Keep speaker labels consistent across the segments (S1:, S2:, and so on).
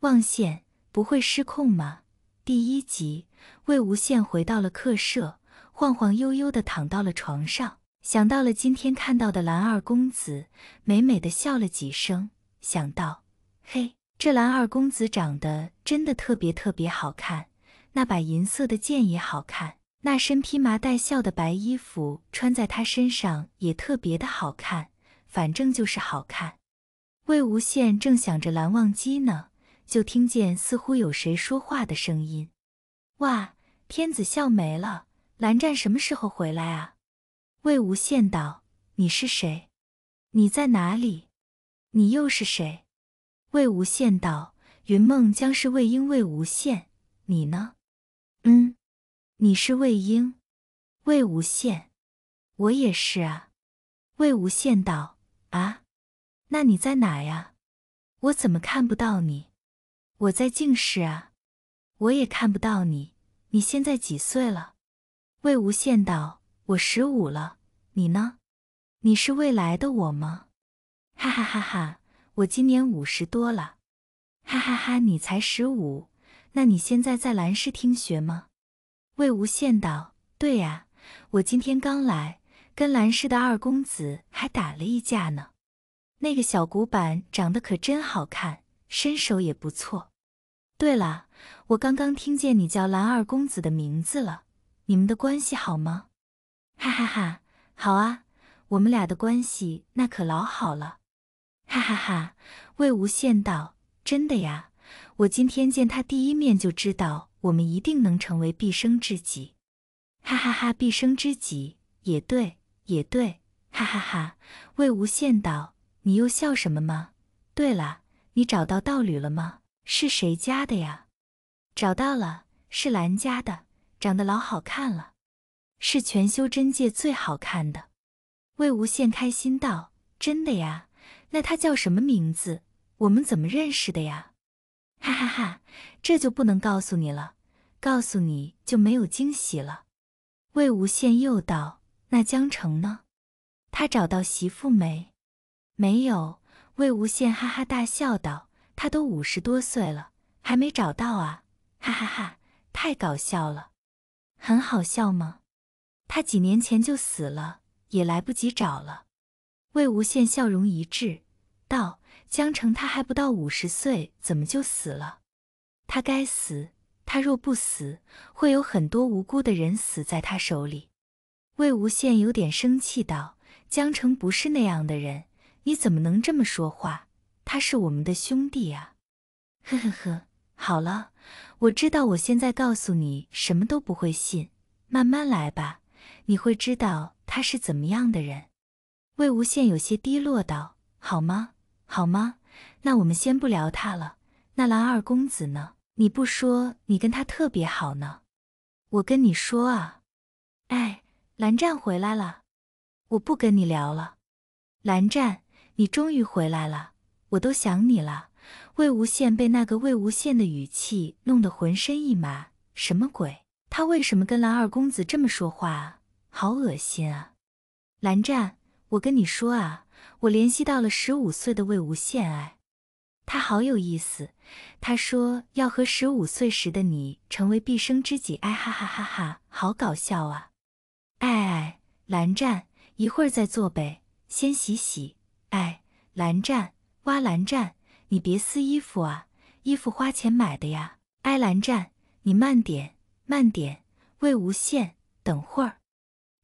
S1: 忘羡不会失控吗？第一集，魏无羡回到了客舍，晃晃悠悠的躺到了床上，想到了今天看到的蓝二公子，美美的笑了几声，想到，嘿，这蓝二公子长得真的特别特别好看，那把银色的剑也好看，那身披麻戴孝的白衣服穿在他身上也特别的好看，反正就是好看。魏无羡正想着蓝忘机呢。就听见似乎有谁说话的声音，哇！天子笑没了。蓝湛什么时候回来啊？魏无羡道：“你是谁？你在哪里？你又是谁？”魏无羡道：“云梦江氏魏婴，魏无羡。你呢？嗯，你是魏婴，魏无羡。我也是啊。”魏无羡道：“啊？那你在哪呀？我怎么看不到你？”我在静室啊，我也看不到你。你现在几岁了？魏无羡道：“我十五了，你呢？你是未来的我吗？”哈哈哈哈！我今年五十多了，哈哈哈！你才十五？那你现在在兰氏听学吗？魏无羡道：“对呀，我今天刚来，跟兰氏的二公子还打了一架呢。那个小古板长得可真好看，身手也不错。”对了，我刚刚听见你叫蓝二公子的名字了，你们的关系好吗？哈哈哈，好啊，我们俩的关系那可老好了。哈哈哈，魏无羡道：“真的呀，我今天见他第一面就知道，我们一定能成为毕生知己。”哈哈哈，毕生知己也对，也对。哈哈哈，魏无羡道：“你又笑什么吗？对了，你找到道侣了吗？”是谁家的呀？找到了，是兰家的，长得老好看了，是全修真界最好看的。魏无羡开心道：“真的呀？那他叫什么名字？我们怎么认识的呀？”哈哈哈，这就不能告诉你了，告诉你就没有惊喜了。魏无羡又道：“那江澄呢？他找到媳妇没？”“没有。”魏无羡哈哈大笑道。他都五十多岁了，还没找到啊！哈哈哈，太搞笑了，很好笑吗？他几年前就死了，也来不及找了。魏无羡笑容一滞，道：“江澄他还不到五十岁，怎么就死了？他该死，他若不死，会有很多无辜的人死在他手里。”魏无羡有点生气道：“江澄不是那样的人，你怎么能这么说话？”他是我们的兄弟呀，呵呵呵，好了，我知道我现在告诉你什么都不会信，慢慢来吧，你会知道他是怎么样的人。魏无羡有些低落道：“好吗？好吗？那我们先不聊他了。那蓝二公子呢？你不说你跟他特别好呢？我跟你说啊，哎，蓝湛回来了，我不跟你聊了。蓝湛，你终于回来了。”我都想你了，魏无羡被那个魏无羡的语气弄得浑身一麻，什么鬼？他为什么跟蓝二公子这么说话啊？好恶心啊！蓝湛，我跟你说啊，我联系到了十五岁的魏无羡，哎，他好有意思，他说要和十五岁时的你成为毕生知己，哎，哈哈哈哈，好搞笑啊！哎哎，蓝湛，一会儿再做呗，先洗洗。哎，蓝湛。挖蓝湛，你别撕衣服啊，衣服花钱买的呀！哎，蓝湛，你慢点，慢点！魏无羡，等会儿，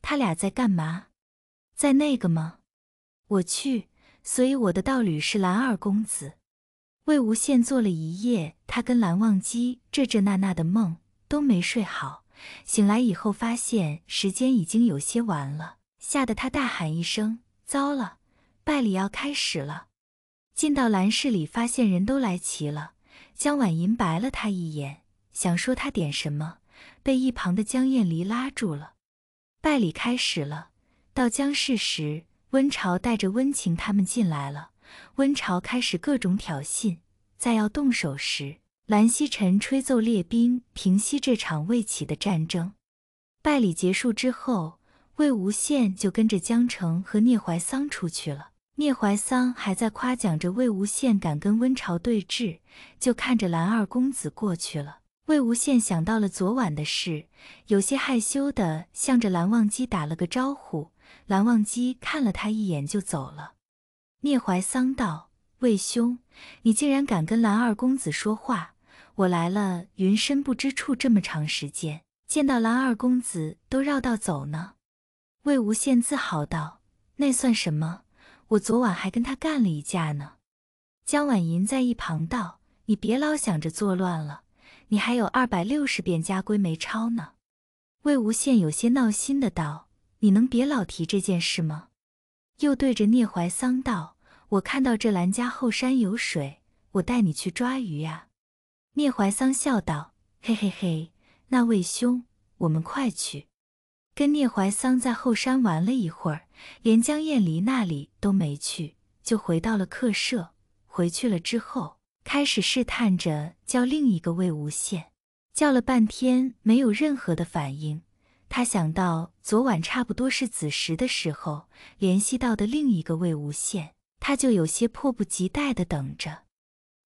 S1: 他俩在干嘛？在那个吗？我去！所以我的道侣是蓝二公子。魏无羡做了一夜他跟蓝忘机这这那那的梦，都没睡好。醒来以后发现时间已经有些晚了，吓得他大喊一声：“糟了，拜礼要开始了！”进到兰室里，发现人都来齐了。江婉莹白了他一眼，想说他点什么，被一旁的江厌离拉住了。拜礼开始了，到江氏时，温潮带着温情他们进来了。温潮开始各种挑衅，在要动手时，兰曦晨吹奏列兵，平息这场未起的战争。拜礼结束之后，魏无羡就跟着江澄和聂怀桑出去了。聂怀桑还在夸奖着魏无羡敢跟温晁对峙，就看着蓝二公子过去了。魏无羡想到了昨晚的事，有些害羞的向着蓝忘机打了个招呼。蓝忘机看了他一眼就走了。聂怀桑道：“魏兄，你竟然敢跟蓝二公子说话！我来了云深不知处这么长时间，见到蓝二公子都绕道走呢。”魏无羡自豪道：“那算什么？”我昨晚还跟他干了一架呢，江婉莹在一旁道：“你别老想着作乱了，你还有二百六十遍家规没抄呢。”魏无羡有些闹心的道：“你能别老提这件事吗？”又对着聂怀桑道：“我看到这兰家后山有水，我带你去抓鱼呀。”聂怀桑笑道：“嘿嘿嘿，那魏兄，我们快去。”跟聂怀桑在后山玩了一会儿。连江燕离那里都没去，就回到了客舍。回去了之后，开始试探着叫另一个魏无羡，叫了半天没有任何的反应。他想到昨晚差不多是子时的时候联系到的另一个魏无羡，他就有些迫不及待的等着。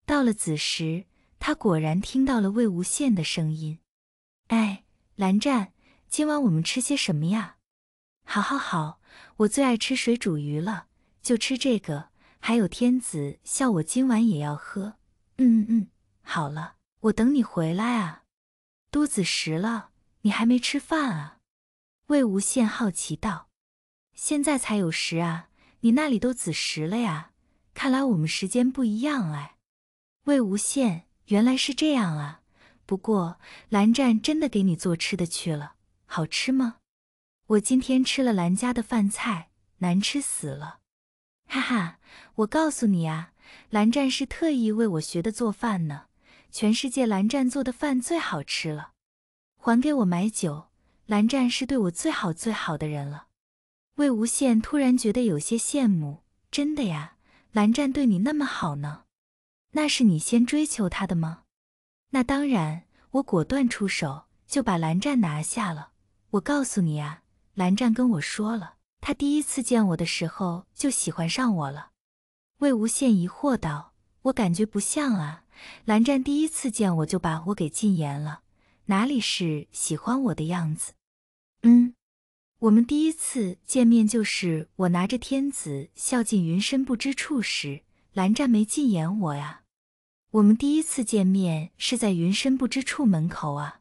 S1: 到了子时，他果然听到了魏无羡的声音：“哎，蓝湛，今晚我们吃些什么呀？”“好，好，好。”我最爱吃水煮鱼了，就吃这个。还有天子笑，我今晚也要喝。嗯嗯，好了，我等你回来啊。都子时了，你还没吃饭啊？魏无羡好奇道：“现在才有时啊，你那里都子时了呀？看来我们时间不一样哎。”魏无羡原来是这样啊。不过蓝湛真的给你做吃的去了，好吃吗？我今天吃了兰家的饭菜，难吃死了，哈哈！我告诉你啊，蓝湛是特意为我学的做饭呢，全世界蓝湛做的饭最好吃了，还给我买酒，蓝湛是对我最好最好的人了。魏无羡突然觉得有些羡慕，真的呀，蓝湛对你那么好呢，那是你先追求他的吗？那当然，我果断出手就把蓝湛拿下了，我告诉你啊。蓝湛跟我说了，他第一次见我的时候就喜欢上我了。魏无羡疑惑道：“我感觉不像啊，蓝湛第一次见我就把我给禁言了，哪里是喜欢我的样子？”嗯，我们第一次见面就是我拿着天子笑进云深不知处时，蓝湛没禁言我呀。我们第一次见面是在云深不知处门口啊。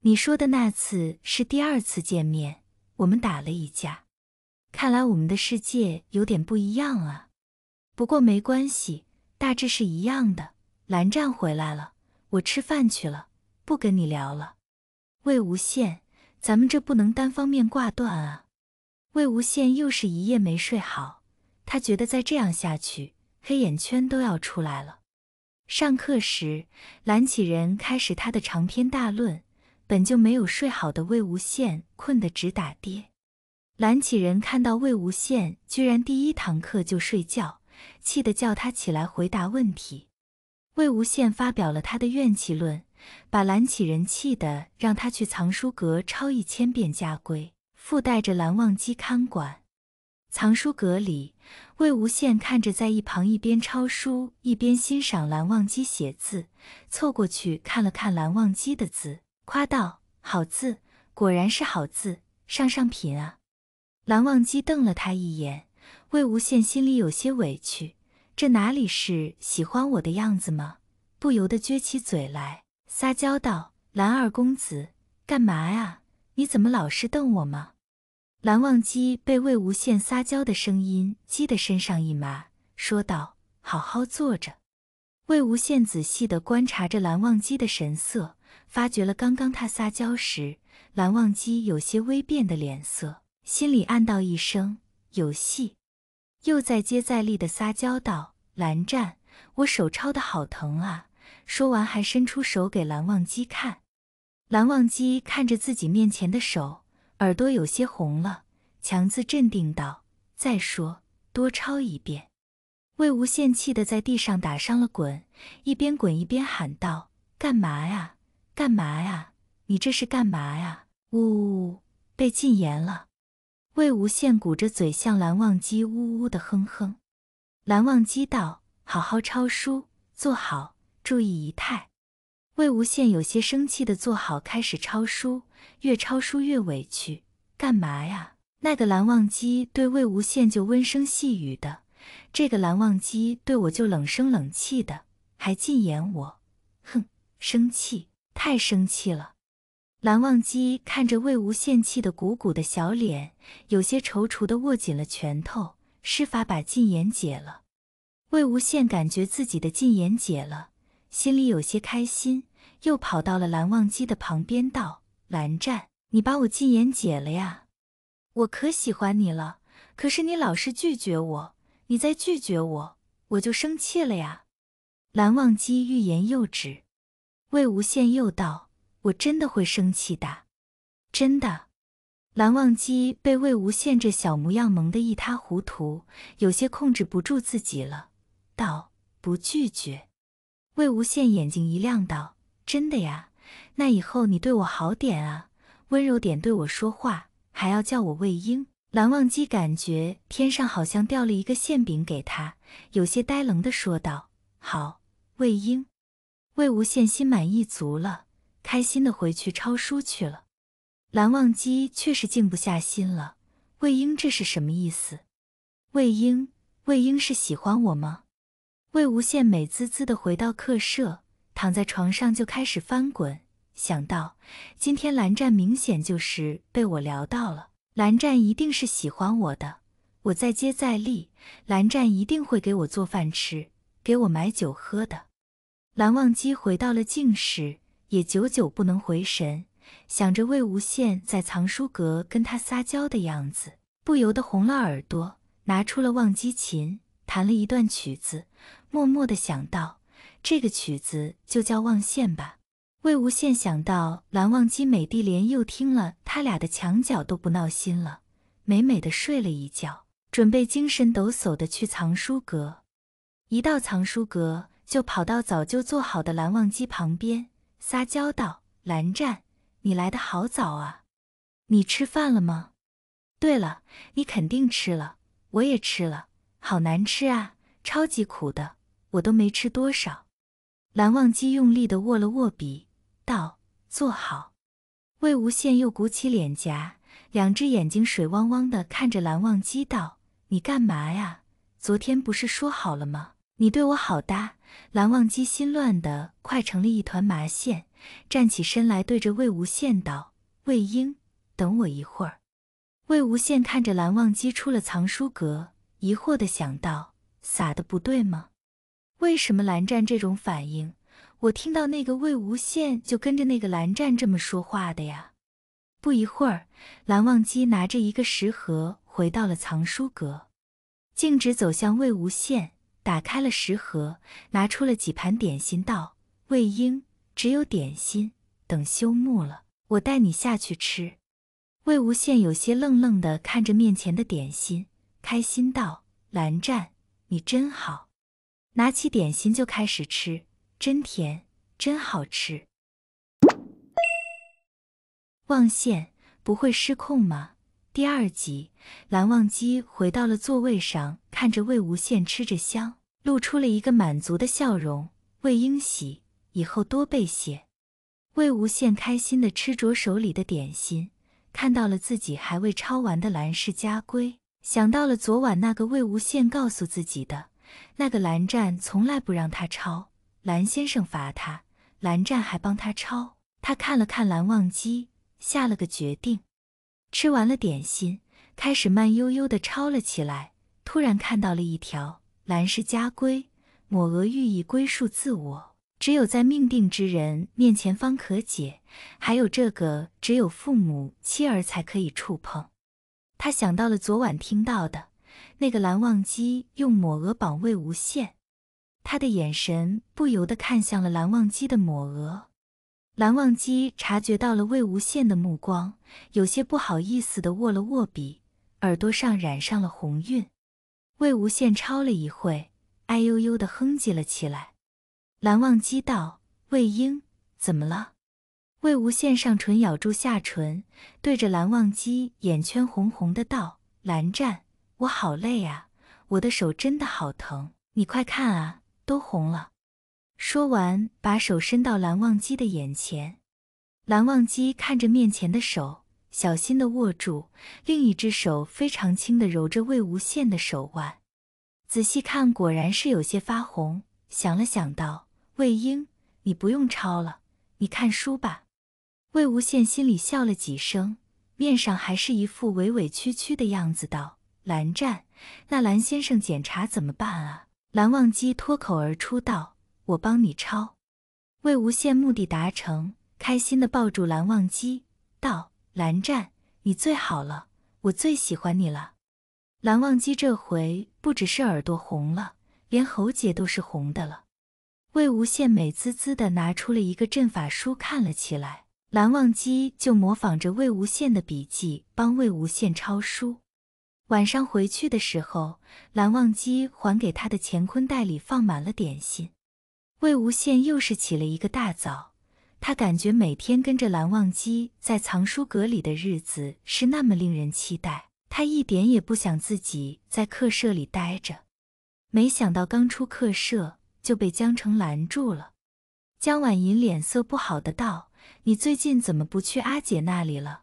S1: 你说的那次是第二次见面。我们打了一架，看来我们的世界有点不一样啊。不过没关系，大致是一样的。蓝湛回来了，我吃饭去了，不跟你聊了。魏无羡，咱们这不能单方面挂断啊。魏无羡又是一夜没睡好，他觉得再这样下去，黑眼圈都要出来了。上课时，蓝启仁开始他的长篇大论。本就没有睡好的魏无羡，困得直打跌。蓝启仁看到魏无羡居然第一堂课就睡觉，气得叫他起来回答问题。魏无羡发表了他的怨气论，把蓝启仁气得让他去藏书阁抄一千遍家规，附带着蓝忘机看管。藏书阁里，魏无羡看着在一旁一边抄书一边欣赏蓝忘机写字，凑过去看了看蓝忘机的字。夸道：“好字，果然是好字，上上品啊！”蓝忘机瞪了他一眼，魏无羡心里有些委屈，这哪里是喜欢我的样子吗？不由得撅起嘴来，撒娇道：“蓝二公子，干嘛呀？你怎么老是瞪我吗？”蓝忘机被魏无羡撒娇的声音激得身上一麻，说道：“好好坐着。”魏无羡仔细的观察着蓝忘机的神色。发觉了刚刚他撒娇时，蓝忘机有些微变的脸色，心里暗道一声有戏，又再接再厉的撒娇道：“蓝湛，我手抄的好疼啊！”说完还伸出手给蓝忘机看。蓝忘机看着自己面前的手，耳朵有些红了，强自镇定道：“再说，多抄一遍。”魏无羡气得在地上打上了滚，一边滚一边喊道：“干嘛呀？”干嘛呀？你这是干嘛呀？呜呜，被禁言了。魏无羡鼓着嘴向蓝忘机呜呜的哼哼。蓝忘机道：“好好抄书，坐好，注意仪态。”魏无羡有些生气的坐好，开始抄书。越抄书越委屈。干嘛呀？那个蓝忘机对魏无羡就温声细语的，这个蓝忘机对我就冷声冷气的，还禁言我。哼，生气。太生气了，蓝忘机看着魏无羡气得鼓鼓的小脸，有些踌躇的握紧了拳头，施法把禁言解了。魏无羡感觉自己的禁言解了，心里有些开心，又跑到了蓝忘机的旁边，道：“蓝湛，你把我禁言解了呀？我可喜欢你了，可是你老是拒绝我，你再拒绝我，我就生气了呀。”蓝忘机欲言又止。魏无羡又道：“我真的会生气的，真的。”蓝忘机被魏无羡这小模样萌得一塌糊涂，有些控制不住自己了，道：“不拒绝。”魏无羡眼睛一亮，道：“真的呀？那以后你对我好点啊，温柔点对我说话，还要叫我魏婴。”蓝忘机感觉天上好像掉了一个馅饼给他，有些呆愣的说道：“好，魏婴。”魏无羡心满意足了，开心的回去抄书去了。蓝忘机却是静不下心了。魏婴这是什么意思？魏婴，魏婴是喜欢我吗？魏无羡美滋滋的回到客舍，躺在床上就开始翻滚。想到今天蓝湛明显就是被我撩到了，蓝湛一定是喜欢我的。我再接再厉，蓝湛一定会给我做饭吃，给我买酒喝的。蓝忘机回到了静室，也久久不能回神，想着魏无羡在藏书阁跟他撒娇的样子，不由得红了耳朵，拿出了忘机琴，弹了一段曲子，默默地想到，这个曲子就叫忘羡吧。魏无羡想到蓝忘机美帝莲又听了他俩的墙角都不闹心了，美美的睡了一觉，准备精神抖擞的去藏书阁。一到藏书阁。就跑到早就做好的蓝忘机旁边，撒娇道：“蓝湛，你来的好早啊，你吃饭了吗？对了，你肯定吃了，我也吃了，好难吃啊，超级苦的，我都没吃多少。”蓝忘机用力地握了握笔，道：“坐好。”魏无羡又鼓起脸颊，两只眼睛水汪汪地看着蓝忘机，道：“你干嘛呀？昨天不是说好了吗？”你对我好哒。”蓝忘机心乱的快成了一团麻线，站起身来，对着魏无羡道：“魏婴，等我一会儿。”魏无羡看着蓝忘机出了藏书阁，疑惑的想到：“撒的不对吗？为什么蓝湛这种反应？我听到那个魏无羡就跟着那个蓝湛这么说话的呀？”不一会儿，蓝忘机拿着一个食盒回到了藏书阁，径直走向魏无羡。打开了食盒，拿出了几盘点心，道：“魏婴，只有点心，等休沐了，我带你下去吃。”魏无羡有些愣愣的看着面前的点心，开心道：“蓝湛，你真好，拿起点心就开始吃，真甜，真好吃。”忘羡不会失控吗？第二集，蓝忘机回到了座位上，看着魏无羡吃着香。露出了一个满足的笑容。魏英喜，以后多备些。魏无羡开心的吃着手里的点心，看到了自己还未抄完的蓝氏家规，想到了昨晚那个魏无羡告诉自己的，那个蓝湛从来不让他抄，蓝先生罚他，蓝湛还帮他抄。他看了看蓝忘机，下了个决定。吃完了点心，开始慢悠悠的抄了起来。突然看到了一条。蓝氏家规，抹额寓意归属自我，只有在命定之人面前方可解。还有这个，只有父母妻儿才可以触碰。他想到了昨晚听到的那个蓝忘机用抹额绑魏无羡，他的眼神不由得看向了蓝忘机的抹额。蓝忘机察觉到了魏无羡的目光，有些不好意思的握了握笔，耳朵上染上了红晕。魏无羡抄了一会，哎呦呦的哼唧了起来。蓝忘机道：“魏婴，怎么了？”魏无羡上唇咬住下唇，对着蓝忘机眼圈红红的道：“蓝湛，我好累啊，我的手真的好疼，你快看啊，都红了。”说完，把手伸到蓝忘机的眼前。蓝忘机看着面前的手。小心地握住，另一只手非常轻地揉着魏无羡的手腕。仔细看，果然是有些发红。想了想，道：“魏婴，你不用抄了，你看书吧。”魏无羡心里笑了几声，面上还是一副委委屈屈的样子，道：“蓝湛，那蓝先生检查怎么办啊？”蓝忘机脱口而出道：“我帮你抄。”魏无羡目的达成，开心地抱住蓝忘机，道。蓝湛，你最好了，我最喜欢你了。蓝忘机这回不只是耳朵红了，连喉结都是红的了。魏无羡美滋滋地拿出了一个阵法书看了起来，蓝忘机就模仿着魏无羡的笔记帮魏无羡抄书。晚上回去的时候，蓝忘机还给他的乾坤袋里放满了点心。魏无羡又是起了一个大早。他感觉每天跟着蓝忘机在藏书阁里的日子是那么令人期待，他一点也不想自己在客舍里待着。没想到刚出客舍就被江澄拦住了。江婉银脸色不好的道：“你最近怎么不去阿姐那里了？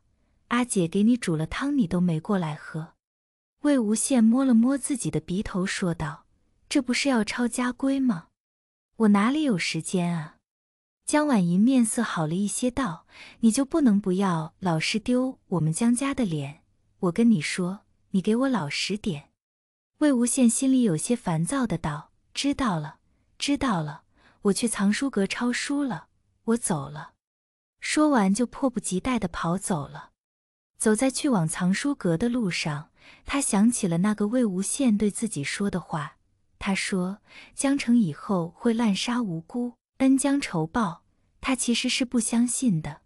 S1: 阿姐给你煮了汤，你都没过来喝。”魏无羡摸了摸自己的鼻头，说道：“这不是要抄家规吗？我哪里有时间啊？”江婉莹面色好了一些，道：“你就不能不要，老是丢我们江家的脸？我跟你说，你给我老实点。”魏无羡心里有些烦躁的道：“知道了，知道了，我去藏书阁抄书了，我走了。”说完就迫不及待的跑走了。走在去往藏书阁的路上，他想起了那个魏无羡对自己说的话，他说：“江城以后会滥杀无辜。”恩将仇报，他其实是不相信的。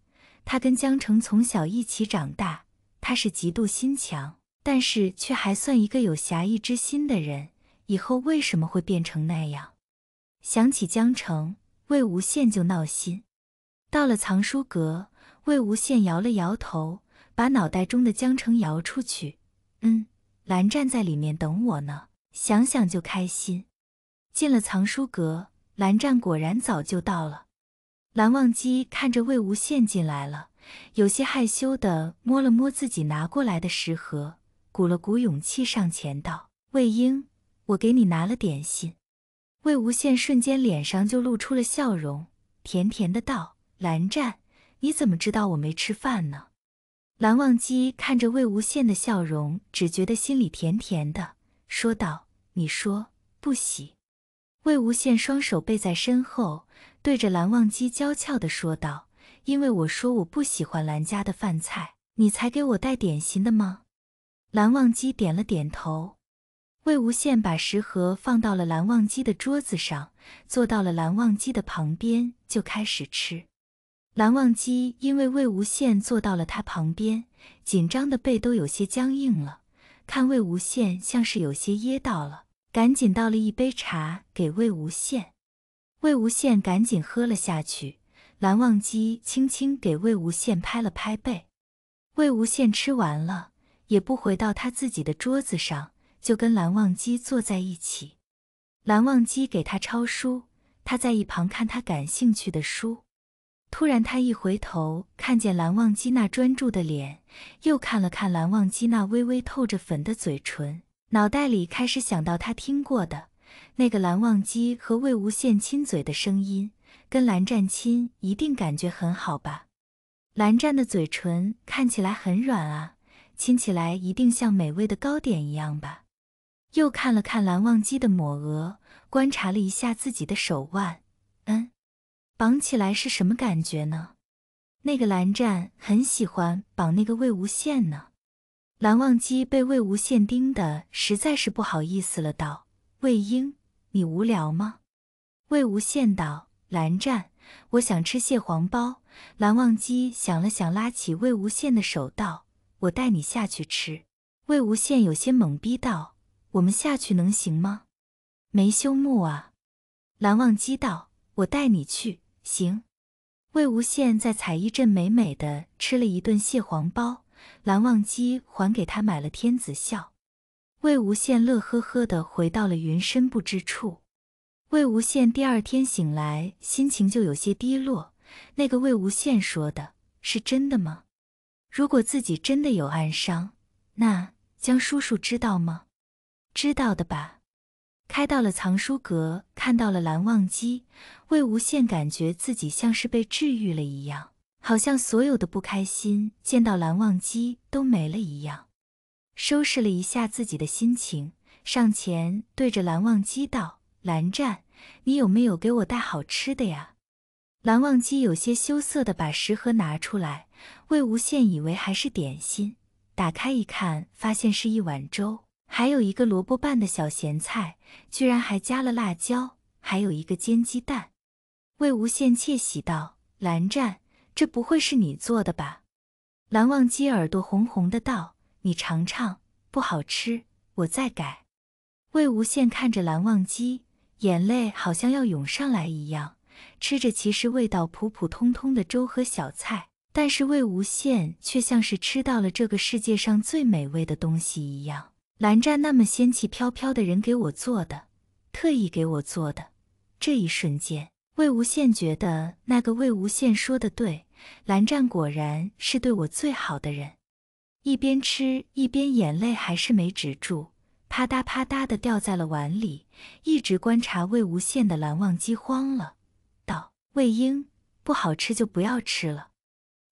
S1: 他跟江澄从小一起长大，他是嫉妒心强，但是却还算一个有侠义之心的人。以后为什么会变成那样？想起江澄，魏无羡就闹心。到了藏书阁，魏无羡摇了摇头，把脑袋中的江澄摇出去。嗯，蓝湛在里面等我呢。想想就开心。进了藏书阁。蓝湛果然早就到了。蓝忘机看着魏无羡进来了，有些害羞的摸了摸自己拿过来的食盒，鼓了鼓勇气上前道：“魏婴，我给你拿了点心。”魏无羡瞬间脸上就露出了笑容，甜甜的道：“蓝湛，你怎么知道我没吃饭呢？”蓝忘机看着魏无羡的笑容，只觉得心里甜甜的，说道：“你说不喜。”魏无羡双手背在身后，对着蓝忘机娇俏的说道：“因为我说我不喜欢蓝家的饭菜，你才给我带点心的吗？”蓝忘机点了点头。魏无羡把食盒放到了蓝忘机的桌子上，坐到了蓝忘机的旁边，就开始吃。蓝忘机因为魏无羡坐到了他旁边，紧张的背都有些僵硬了，看魏无羡像是有些噎到了。赶紧倒了一杯茶给魏无羡，魏无羡赶紧喝了下去。蓝忘机轻轻给魏无羡拍了拍背，魏无羡吃完了也不回到他自己的桌子上，就跟蓝忘机坐在一起。蓝忘机给他抄书，他在一旁看他感兴趣的书。突然，他一回头，看见蓝忘机那专注的脸，又看了看蓝忘机那微微透着粉的嘴唇。脑袋里开始想到他听过的那个蓝忘机和魏无羡亲嘴的声音，跟蓝湛亲一定感觉很好吧？蓝湛的嘴唇看起来很软啊，亲起来一定像美味的糕点一样吧？又看了看蓝忘机的抹额，观察了一下自己的手腕，嗯，绑起来是什么感觉呢？那个蓝湛很喜欢绑那个魏无羡呢。蓝忘机被魏无羡盯的实在是不好意思了，道：“魏婴，你无聊吗？”魏无羡道：“蓝湛，我想吃蟹黄包。”蓝忘机想了想，拉起魏无羡的手，道：“我带你下去吃。”魏无羡有些懵逼，道：“我们下去能行吗？没休木啊？”蓝忘机道：“我带你去，行。”魏无羡在采衣镇美美的吃了一顿蟹黄包。蓝忘机还给他买了天子笑，魏无羡乐呵呵的回到了云深不知处。魏无羡第二天醒来，心情就有些低落。那个魏无羡说的是真的吗？如果自己真的有暗伤，那江叔叔知道吗？知道的吧。开到了藏书阁，看到了蓝忘机，魏无羡感觉自己像是被治愈了一样。好像所有的不开心见到蓝忘机都没了一样，收拾了一下自己的心情，上前对着蓝忘机道：“蓝湛，你有没有给我带好吃的呀？”蓝忘机有些羞涩的把食盒拿出来，魏无羡以为还是点心，打开一看，发现是一碗粥，还有一个萝卜拌的小咸菜，居然还加了辣椒，还有一个煎鸡蛋。魏无羡窃喜道：“蓝湛。”这不会是你做的吧？蓝忘机耳朵红红的道：“你尝尝，不好吃，我再改。”魏无羡看着蓝忘机，眼泪好像要涌上来一样，吃着其实味道普普通通的粥和小菜，但是魏无羡却像是吃到了这个世界上最美味的东西一样。蓝湛那么仙气飘飘的人给我做的，特意给我做的。这一瞬间，魏无羡觉得那个魏无羡说的对。蓝湛果然是对我最好的人，一边吃一边眼泪还是没止住，啪嗒啪嗒的掉在了碗里。一直观察魏无羡的蓝忘机慌了，道：“魏婴，不好吃就不要吃了。”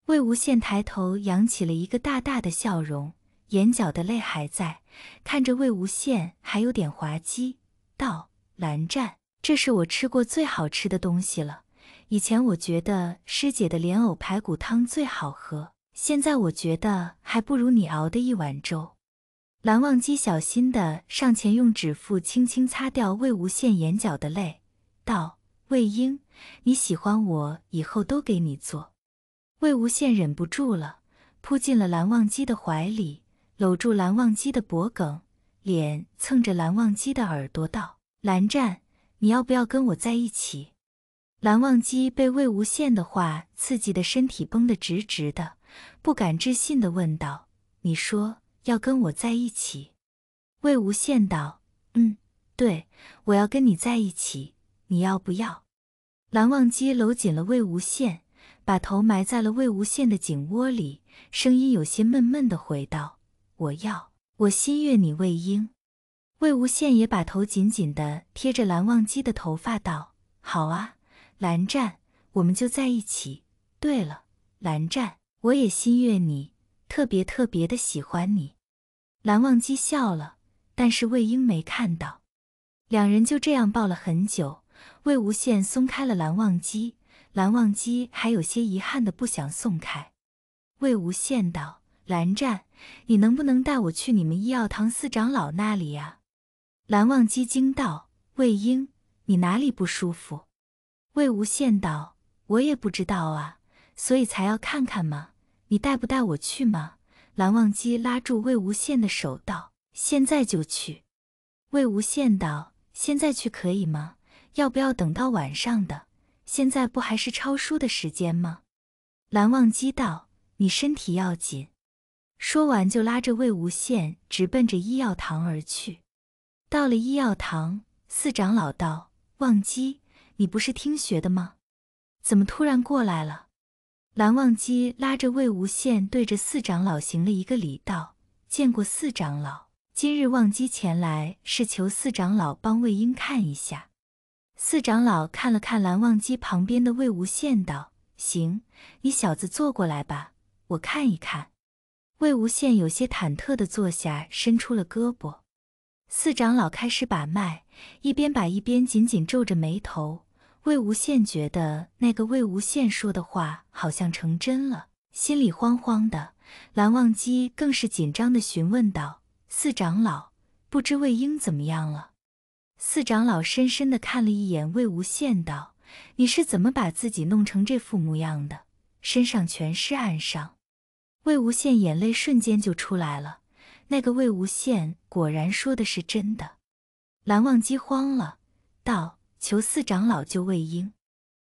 S1: 魏无羡抬头扬起了一个大大的笑容，眼角的泪还在，看着魏无羡还有点滑稽，道：“蓝湛，这是我吃过最好吃的东西了。”以前我觉得师姐的莲藕排骨汤最好喝，现在我觉得还不如你熬的一碗粥。蓝忘机小心的上前，用指腹轻轻擦掉魏无羡眼角的泪，道：“魏婴，你喜欢我，以后都给你做。”魏无羡忍不住了，扑进了蓝忘机的怀里，搂住蓝忘机的脖颈，脸蹭着蓝忘机的耳朵，道：“蓝湛，你要不要跟我在一起？”蓝忘机被魏无羡的话刺激的身体绷得直直的，不敢置信的问道：“你说要跟我在一起？”魏无羡道：“嗯，对，我要跟你在一起，你要不要？”蓝忘机搂紧了魏无羡，把头埋在了魏无羡的颈窝里，声音有些闷闷的回道：“我要，我心悦你，魏婴。”魏无羡也把头紧紧的贴着蓝忘机的头发，道：“好啊。”蓝湛，我们就在一起。对了，蓝湛，我也心悦你，特别特别的喜欢你。蓝忘机笑了，但是魏婴没看到。两人就这样抱了很久。魏无羡松开了蓝忘机，蓝忘机还有些遗憾的不想松开。魏无羡道：“蓝湛，你能不能带我去你们医药堂四长老那里呀？”蓝忘机惊道：“魏婴，你哪里不舒服？”魏无羡道：“我也不知道啊，所以才要看看嘛。你带不带我去嘛？”蓝忘机拉住魏无羡的手道：“现在就去。”魏无羡道：“现在去可以吗？要不要等到晚上的？现在不还是抄书的时间吗？”蓝忘机道：“你身体要紧。”说完就拉着魏无羡直奔着医药堂而去。到了医药堂，四长老道：“忘机。”你不是听学的吗？怎么突然过来了？蓝忘机拉着魏无羡，对着四长老行了一个礼，道：“见过四长老。今日忘机前来，是求四长老帮魏婴看一下。”四长老看了看蓝忘机旁边的魏无羡，道：“行，你小子坐过来吧，我看一看。”魏无羡有些忐忑的坐下，伸出了胳膊。四长老开始把脉，一边把一边紧紧皱着眉头。魏无羡觉得那个魏无羡说的话好像成真了，心里慌慌的。蓝忘机更是紧张的询问道：“四长老，不知魏婴怎么样了？”四长老深深的看了一眼魏无羡，道：“你是怎么把自己弄成这副模样的？身上全是暗伤。”魏无羡眼泪瞬间就出来了。那个魏无羡果然说的是真的。蓝忘机慌了，道。求四长老救魏婴。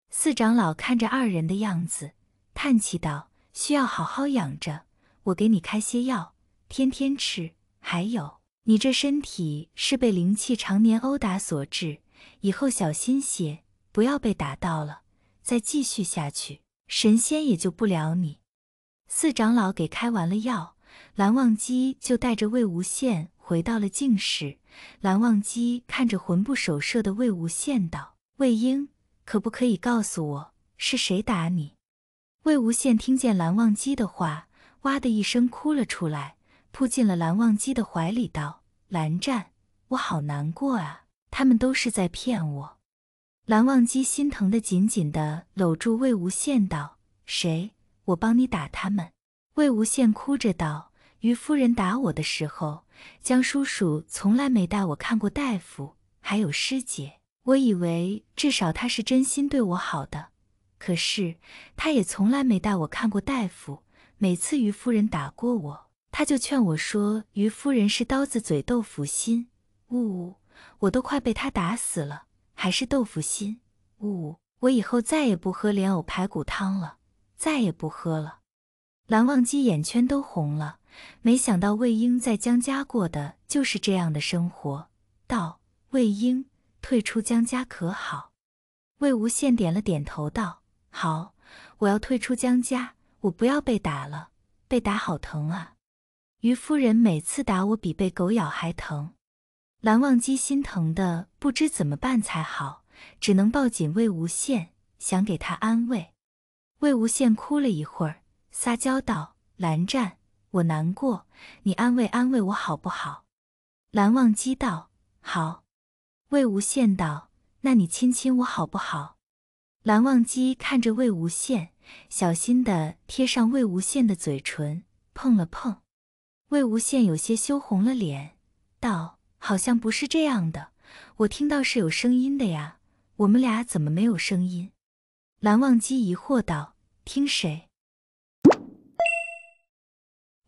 S1: 四长老看着二人的样子，叹气道：“需要好好养着，我给你开些药，天天吃。还有，你这身体是被灵气常年殴打所致，以后小心些，不要被打到了。再继续下去，神仙也救不了你。”四长老给开完了药，蓝忘机就带着魏无羡。回到了静室，蓝忘机看着魂不守舍的魏无羡道：“魏婴，可不可以告诉我是谁打你？”魏无羡听见蓝忘机的话，哇的一声哭了出来，扑进了蓝忘机的怀里，道：“蓝湛，我好难过啊，他们都是在骗我。”蓝忘机心疼的紧紧的搂住魏无羡，道：“谁？我帮你打他们。”魏无羡哭着道。于夫人打我的时候，江叔叔从来没带我看过大夫，还有师姐。我以为至少他是真心对我好的，可是他也从来没带我看过大夫。每次于夫人打过我，他就劝我说：“于夫人是刀子嘴豆腐心。”呜，呜，我都快被他打死了，还是豆腐心。呜呜，我以后再也不喝莲藕排骨汤了，再也不喝了。蓝忘机眼圈都红了。没想到魏婴在江家过的就是这样的生活。道：“魏婴，退出江家可好？”魏无羡点了点头，道：“好，我要退出江家，我不要被打了，被打好疼啊！于夫人每次打我，比被狗咬还疼。”蓝忘机心疼的不知怎么办才好，只能抱紧魏无羡，想给他安慰。魏无羡哭了一会儿，撒娇道：“蓝湛。”我难过，你安慰安慰我好不好？蓝忘机道：“好。”魏无羡道：“那你亲亲我好不好？”蓝忘机看着魏无羡，小心的贴上魏无羡的嘴唇，碰了碰。魏无羡有些羞红了脸，道：“好像不是这样的，我听到是有声音的呀，我们俩怎么没有声音？”蓝忘机疑惑道：“听谁？”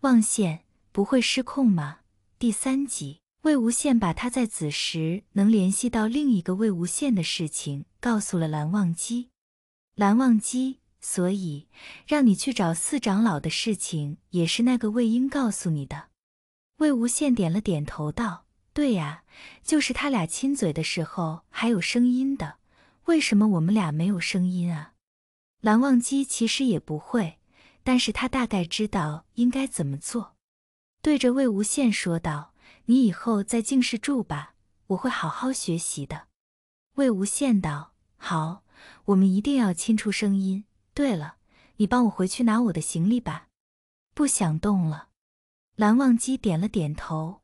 S1: 望线不会失控吗？第三集，魏无羡把他在子时能联系到另一个魏无羡的事情告诉了蓝忘机。蓝忘机，所以让你去找四长老的事情也是那个魏婴告诉你的。魏无羡点了点头，道：“对呀，就是他俩亲嘴的时候还有声音的，为什么我们俩没有声音啊？”蓝忘机其实也不会。但是他大概知道应该怎么做，对着魏无羡说道：“你以后在静室住吧，我会好好学习的。”魏无羡道：“好，我们一定要清出声音。对了，你帮我回去拿我的行李吧。”不想动了，蓝忘机点了点头。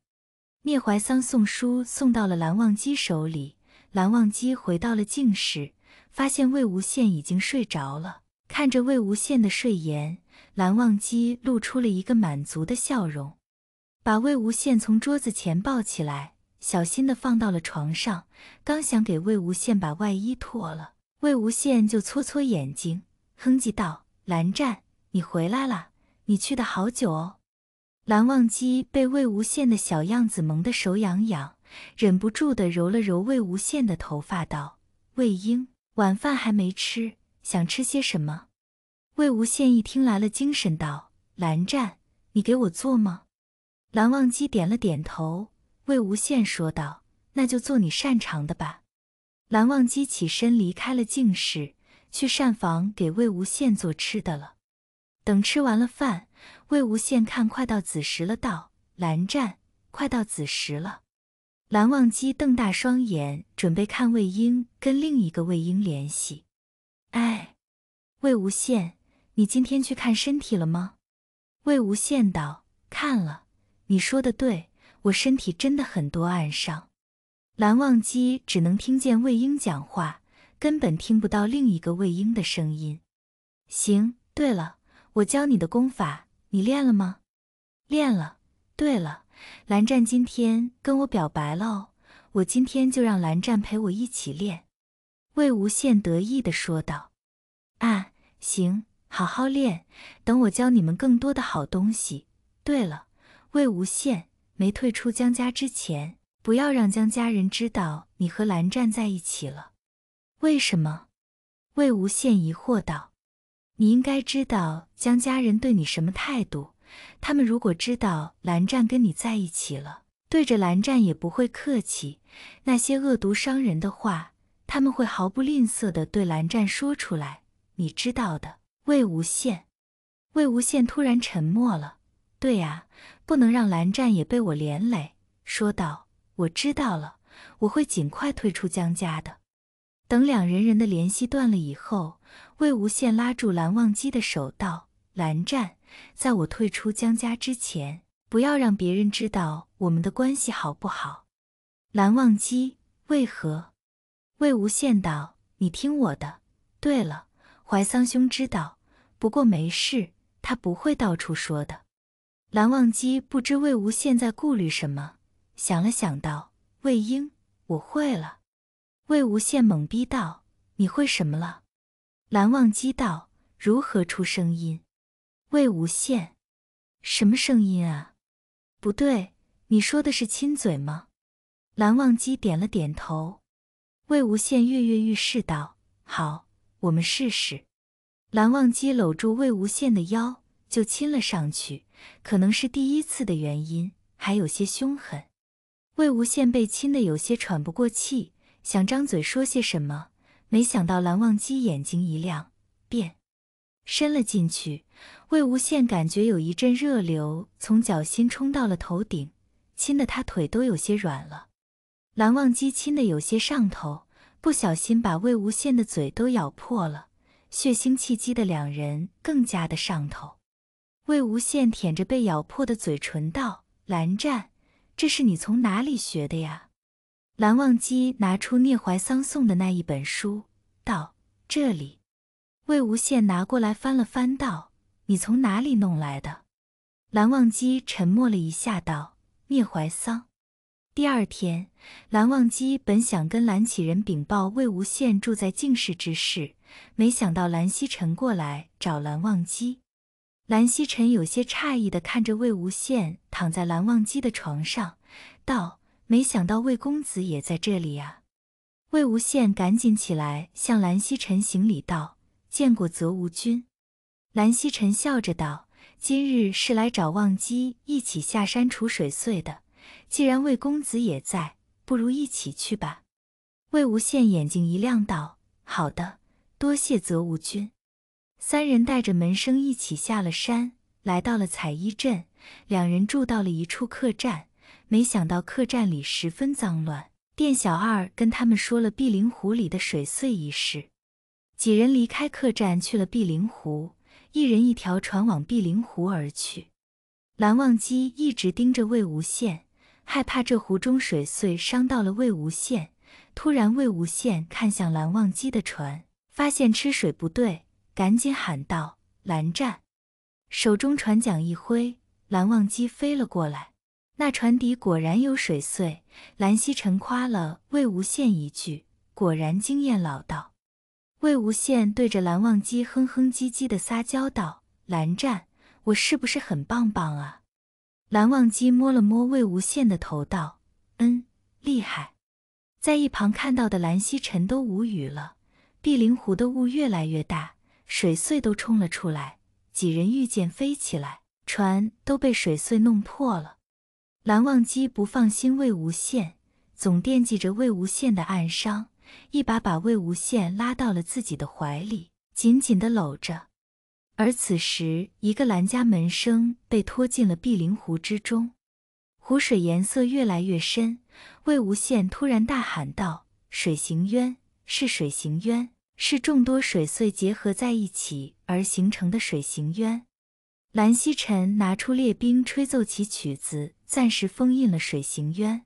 S1: 聂怀桑送书送到了蓝忘机手里，蓝忘机回到了静室，发现魏无羡已经睡着了，看着魏无羡的睡颜。蓝忘机露出了一个满足的笑容，把魏无羡从桌子前抱起来，小心的放到了床上。刚想给魏无羡把外衣脱了，魏无羡就搓搓眼睛，哼唧道：“蓝湛，你回来了，你去的好久哦。”蓝忘机被魏无羡的小样子萌得手痒痒，忍不住的揉了揉魏无羡的头发，道：“魏婴，晚饭还没吃，想吃些什么？”魏无羡一听来了精神，道：“蓝湛，你给我做吗？”蓝忘机点了点头。魏无羡说道：“那就做你擅长的吧。”蓝忘机起身离开了静室，去膳房给魏无羡做吃的了。等吃完了饭，魏无羡看快到子时了，道：“蓝湛，快到子时了。”蓝忘机瞪大双眼，准备看魏婴跟另一个魏婴联系。哎，魏无羡。你今天去看身体了吗？魏无羡道：“看了。”你说的对，我身体真的很多暗伤。蓝忘机只能听见魏婴讲话，根本听不到另一个魏婴的声音。行，对了，我教你的功法你练了吗？练了。对了，蓝湛今天跟我表白了哦，我今天就让蓝湛陪我一起练。”魏无羡得意地说道。“啊，行。”好好练，等我教你们更多的好东西。对了，魏无羡没退出江家之前，不要让江家人知道你和蓝湛在一起了。为什么？魏无羡疑惑道：“你应该知道江家人对你什么态度。他们如果知道蓝湛跟你在一起了，对着蓝湛也不会客气。那些恶毒伤人的话，他们会毫不吝啬地对蓝湛说出来。你知道的。”魏无羡，魏无羡突然沉默了。对呀，不能让蓝湛也被我连累，说道：“我知道了，我会尽快退出江家的。”等两人人的联系断了以后，魏无羡拉住蓝忘机的手，道：“蓝湛，在我退出江家之前，不要让别人知道我们的关系，好不好？”蓝忘机，为何？魏无羡道：“你听我的。对了。”怀桑兄知道，不过没事，他不会到处说的。蓝忘机不知魏无羡在顾虑什么，想了想道：“魏婴，我会了。”魏无羡懵逼道：“你会什么了？”蓝忘机道：“如何出声音？”魏无羡：“什么声音啊？不对，你说的是亲嘴吗？”蓝忘机点了点头。魏无羡跃跃欲试道：“好。”我们试试。蓝忘机搂住魏无羡的腰，就亲了上去。可能是第一次的原因，还有些凶狠。魏无羡被亲得有些喘不过气，想张嘴说些什么，没想到蓝忘机眼睛一亮，便伸了进去。魏无羡感觉有一阵热流从脚心冲到了头顶，亲得他腿都有些软了。蓝忘机亲得有些上头。不小心把魏无羡的嘴都咬破了，血腥气激的两人更加的上头。魏无羡舔着被咬破的嘴唇道：“蓝湛，这是你从哪里学的呀？”蓝忘机拿出聂怀桑送的那一本书，道：“这里。”魏无羡拿过来翻了翻，道：“你从哪里弄来的？”蓝忘机沉默了一下，道：“聂怀桑。”第二天，蓝忘机本想跟蓝启人禀报魏无羡住在静室之事，没想到蓝曦臣过来找蓝忘机。蓝曦臣有些诧异地看着魏无羡躺在蓝忘机的床上，道：“没想到魏公子也在这里啊。”魏无羡赶紧起来向蓝曦臣行礼道：“见过泽芜君。”蓝曦臣笑着道：“今日是来找忘机一起下山除水祟的。”既然魏公子也在，不如一起去吧。魏无羡眼睛一亮，道：“好的，多谢泽芜君。”三人带着门生一起下了山，来到了彩衣镇，两人住到了一处客栈。没想到客栈里十分脏乱，店小二跟他们说了碧灵湖里的水碎一事。几人离开客栈，去了碧灵湖，一人一条船往碧灵湖而去。蓝忘机一直盯着魏无羡。害怕这湖中水碎伤到了魏无羡，突然魏无羡看向蓝忘机的船，发现吃水不对，赶紧喊道：“蓝湛！”手中船桨一挥，蓝忘机飞了过来。那船底果然有水碎。蓝曦臣夸了魏无羡一句：“果然经验老道。”魏无羡对着蓝忘机哼哼唧唧的撒娇道：“蓝湛，我是不是很棒棒啊？”蓝忘机摸了摸魏无羡的头，道：“嗯，厉害。”在一旁看到的蓝曦臣都无语了。碧灵湖的雾越来越大，水碎都冲了出来，几人御剑飞起来，船都被水碎弄破了。蓝忘机不放心魏无羡，总惦记着魏无羡的暗伤，一把把魏无羡拉到了自己的怀里，紧紧地搂着。而此时，一个蓝家门生被拖进了碧灵湖之中，湖水颜色越来越深。魏无羡突然大喊道：“水行渊，是水行渊，是众多水碎结合在一起而形成的水行渊。”蓝曦臣拿出猎兵吹奏起曲子，暂时封印了水行渊。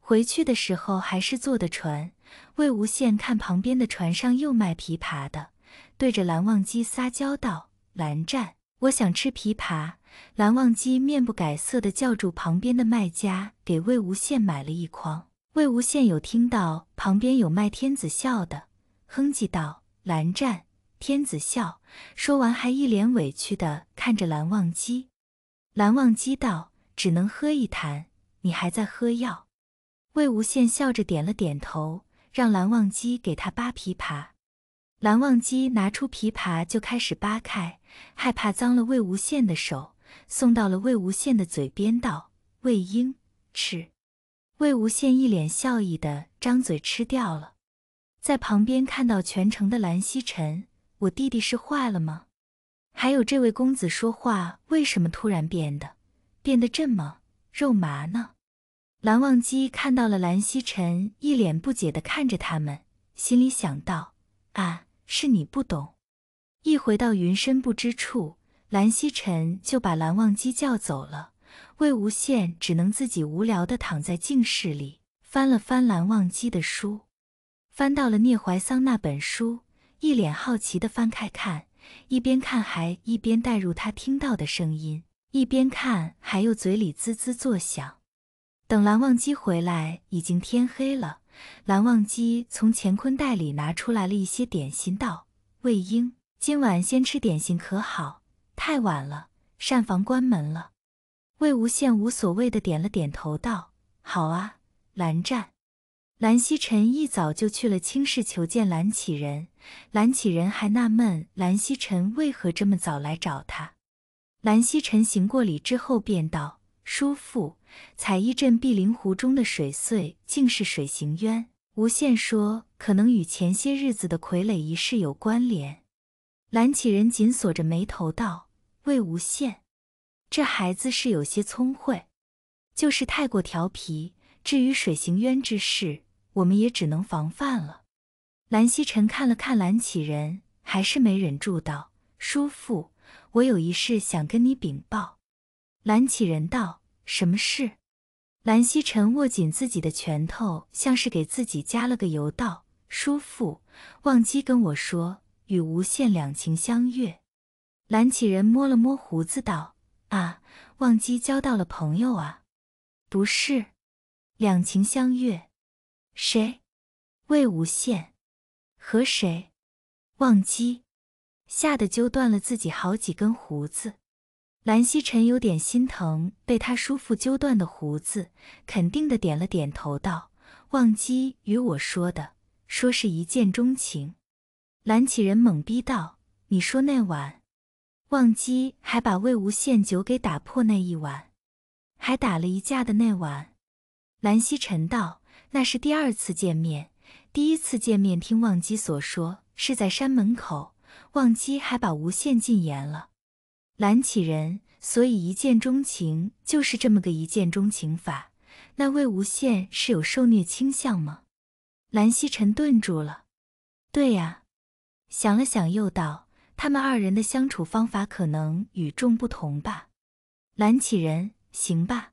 S1: 回去的时候还是坐的船。魏无羡看旁边的船上又卖琵琶的，对着蓝忘机撒娇道。蓝湛，我想吃枇杷。蓝忘机面不改色的叫住旁边的卖家，给魏无羡买了一筐。魏无羡有听到旁边有卖天子笑的，哼唧道：“蓝湛，天子笑。”说完还一脸委屈的看着蓝忘机。蓝忘机道：“只能喝一坛，你还在喝药。”魏无羡笑着点了点头，让蓝忘机给他扒枇杷。蓝忘机拿出枇杷就开始扒开。害怕脏了魏无羡的手，送到了魏无羡的嘴边，道：“魏婴，吃。”魏无羡一脸笑意的张嘴吃掉了。在旁边看到全程的蓝曦臣：“我弟弟是坏了吗？”还有这位公子说话为什么突然变得变得这么肉麻呢？蓝忘机看到了蓝曦臣一脸不解的看着他们，心里想到：“啊，是你不懂。”一回到云深不知处，蓝曦臣就把蓝忘机叫走了。魏无羡只能自己无聊地躺在静室里，翻了翻蓝忘机的书，翻到了聂怀桑那本书，一脸好奇地翻开看，一边看还一边带入他听到的声音，一边看还又嘴里滋滋作响。等蓝忘机回来，已经天黑了。蓝忘机从乾坤袋里拿出来了一些点心，道：“魏婴。”今晚先吃点心可好？太晚了，膳房关门了。魏无羡无所谓的点了点头，道：“好啊。”蓝湛、蓝曦臣一早就去了青室求见蓝启仁，蓝启仁还纳闷蓝曦臣为何这么早来找他。蓝曦臣行过礼之后，便道：“叔父，采一镇碧灵湖中的水碎竟是水行渊。”无羡说可能与前些日子的傀儡仪式有关联。”蓝启人紧锁着眉头道：“魏无羡，这孩子是有些聪慧，就是太过调皮。至于水行渊之事，我们也只能防范了。”蓝曦臣看了看蓝启人，还是没忍住道：“叔父，我有一事想跟你禀报。”蓝启人道：“什么事？”蓝曦臣握紧自己的拳头，像是给自己加了个油道：“叔父，忘机跟我说。”与无限两情相悦，蓝启仁摸了摸胡子，道：“啊，忘机交到了朋友啊，不是两情相悦，谁？魏无羡和谁？忘机。”吓得揪断了自己好几根胡子。蓝曦臣有点心疼被他叔父揪断的胡子，肯定的点了点头，道：“忘机与我说的，说是一见钟情。”蓝启仁懵逼道：“你说那晚，忘机还把魏无羡酒给打破，那一晚还打了一架的那晚。”蓝曦臣道：“那是第二次见面，第一次见面听忘机所说是在山门口，忘机还把无羡禁言了。”蓝启仁：“所以一见钟情就是这么个一见钟情法？那魏无羡是有受虐倾向吗？”蓝曦臣顿住了：“对呀。”想了想，又道：“他们二人的相处方法可能与众不同吧。”蓝启仁，行吧。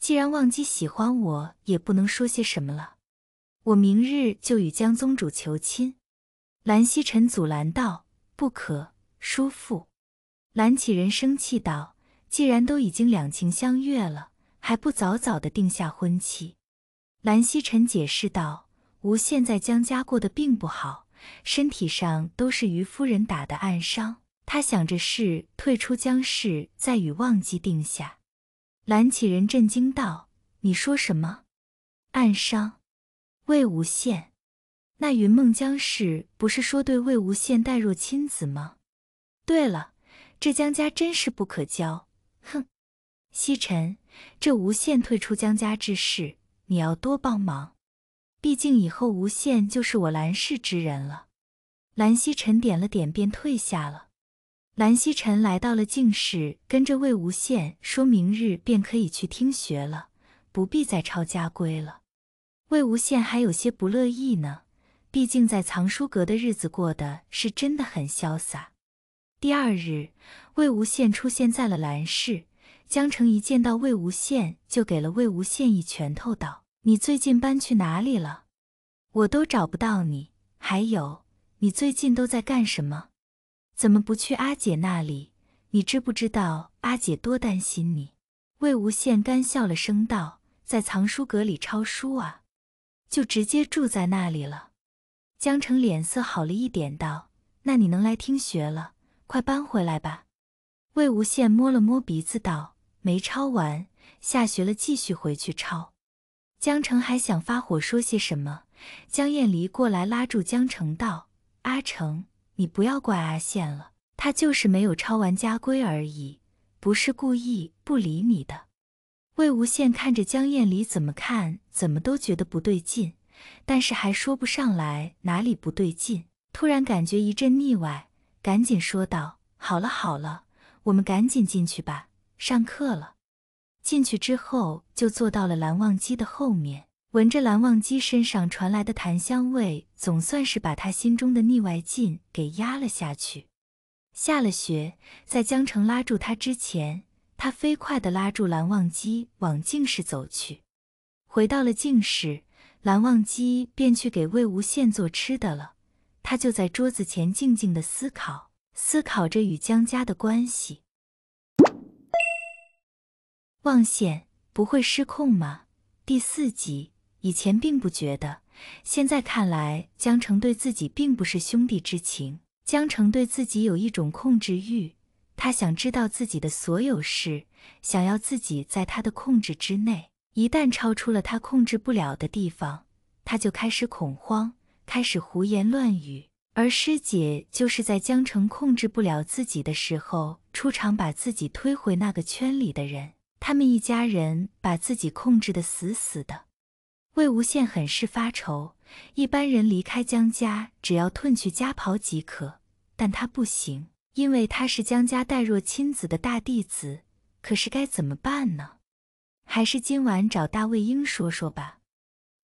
S1: 既然忘记喜欢我，也不能说些什么了。我明日就与江宗主求亲。”蓝曦臣阻拦道：“不可，叔父。”蓝启人生气道：“既然都已经两情相悦了，还不早早的定下婚期？”蓝曦臣解释道：“吾现在江家过得并不好。”身体上都是虞夫人打的暗伤，他想着是退出江氏，再与忘记定下。蓝起人震惊道：“你说什么？暗伤？魏无羡？那云梦江氏不是说对魏无羡待若亲子吗？”对了，这江家真是不可交，哼！西沉，这无羡退出江家之事，你要多帮忙。毕竟以后无羡就是我蓝氏之人了。蓝曦臣点了点，便退下了。蓝曦臣来到了静室，跟着魏无羡说：“明日便可以去听学了，不必再抄家规了。”魏无羡还有些不乐意呢，毕竟在藏书阁的日子过得是真的很潇洒。第二日，魏无羡出现在了蓝氏。江澄一见到魏无羡，就给了魏无羡一拳头，道。你最近搬去哪里了？我都找不到你。还有，你最近都在干什么？怎么不去阿姐那里？你知不知道阿姐多担心你？魏无羡干笑了声，道：“在藏书阁里抄书啊，就直接住在那里了。”江澄脸色好了一点，道：“那你能来听学了，快搬回来吧。”魏无羡摸了摸鼻子，道：“没抄完，下学了继续回去抄。”江澄还想发火说些什么，江燕离过来拉住江澄道：“阿澄，你不要怪阿羡了，他就是没有抄完家规而已，不是故意不理你的。”魏无羡看着江燕离，怎么看怎么都觉得不对劲，但是还说不上来哪里不对劲，突然感觉一阵腻歪，赶紧说道：“好了好了，我们赶紧进去吧，上课了。”进去之后，就坐到了蓝忘机的后面，闻着蓝忘机身上传来的檀香味，总算是把他心中的腻歪劲给压了下去。下了学，在江澄拉住他之前，他飞快地拉住蓝忘机往静室走去。回到了静室，蓝忘机便去给魏无羡做吃的了。他就在桌子前静静地思考，思考着与江家的关系。望线不会失控吗？第四集以前并不觉得，现在看来，江城对自己并不是兄弟之情，江城对自己有一种控制欲。他想知道自己的所有事，想要自己在他的控制之内。一旦超出了他控制不了的地方，他就开始恐慌，开始胡言乱语。而师姐就是在江城控制不了自己的时候出场，把自己推回那个圈里的人。他们一家人把自己控制的死死的，魏无羡很是发愁。一般人离开江家，只要褪去家袍即可，但他不行，因为他是江家待若亲子的大弟子。可是该怎么办呢？还是今晚找大卫英说说吧。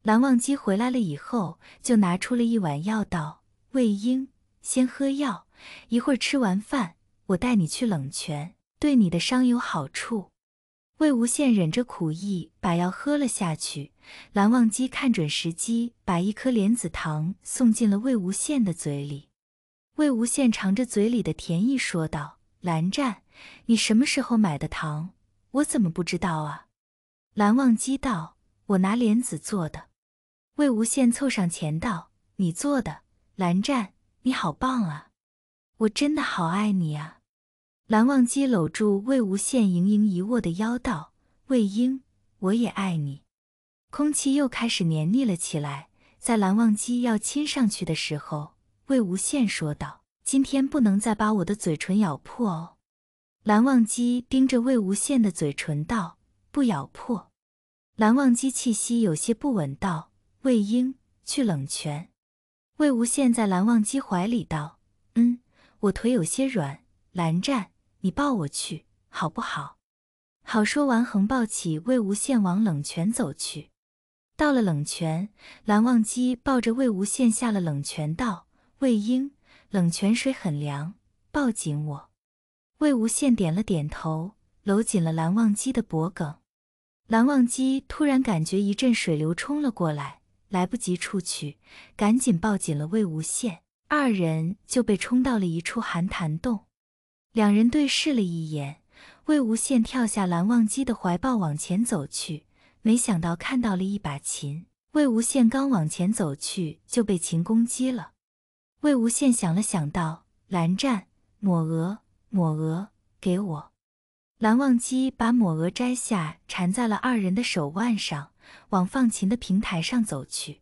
S1: 蓝忘机回来了以后，就拿出了一碗药，道：“魏婴，先喝药，一会儿吃完饭，我带你去冷泉，对你的伤有好处。”魏无羡忍着苦意把药喝了下去，蓝忘机看准时机，把一颗莲子糖送进了魏无羡的嘴里。魏无羡尝着嘴里的甜意，说道：“蓝湛，你什么时候买的糖？我怎么不知道啊？”蓝忘机道：“我拿莲子做的。”魏无羡凑上前道：“你做的，蓝湛，你好棒啊！我真的好爱你啊！”蓝忘机搂住魏无羡盈盈一握的腰，道：“魏婴，我也爱你。”空气又开始黏腻了起来。在蓝忘机要亲上去的时候，魏无羡说道：“今天不能再把我的嘴唇咬破哦。”蓝忘机盯着魏无羡的嘴唇，道：“不咬破。”蓝忘机气息有些不稳，道：“魏婴，去冷泉。”魏无羡在蓝忘机怀里，道：“嗯，我腿有些软。”蓝湛。你抱我去好不好？好，说完横抱起魏无羡往冷泉走去。到了冷泉，蓝忘机抱着魏无羡下了冷泉，道：“魏婴，冷泉水很凉，抱紧我。”魏无羡点了点头，搂紧了蓝忘机的脖颈。蓝忘机突然感觉一阵水流冲了过来，来不及出去，赶紧抱紧了魏无羡，二人就被冲到了一处寒潭洞。两人对视了一眼，魏无羡跳下蓝忘机的怀抱往前走去，没想到看到了一把琴。魏无羡刚往前走去就被琴攻击了。魏无羡想了想，道：“蓝湛，抹额，抹额，给我。”蓝忘机把抹额摘下，缠在了二人的手腕上，往放琴的平台上走去。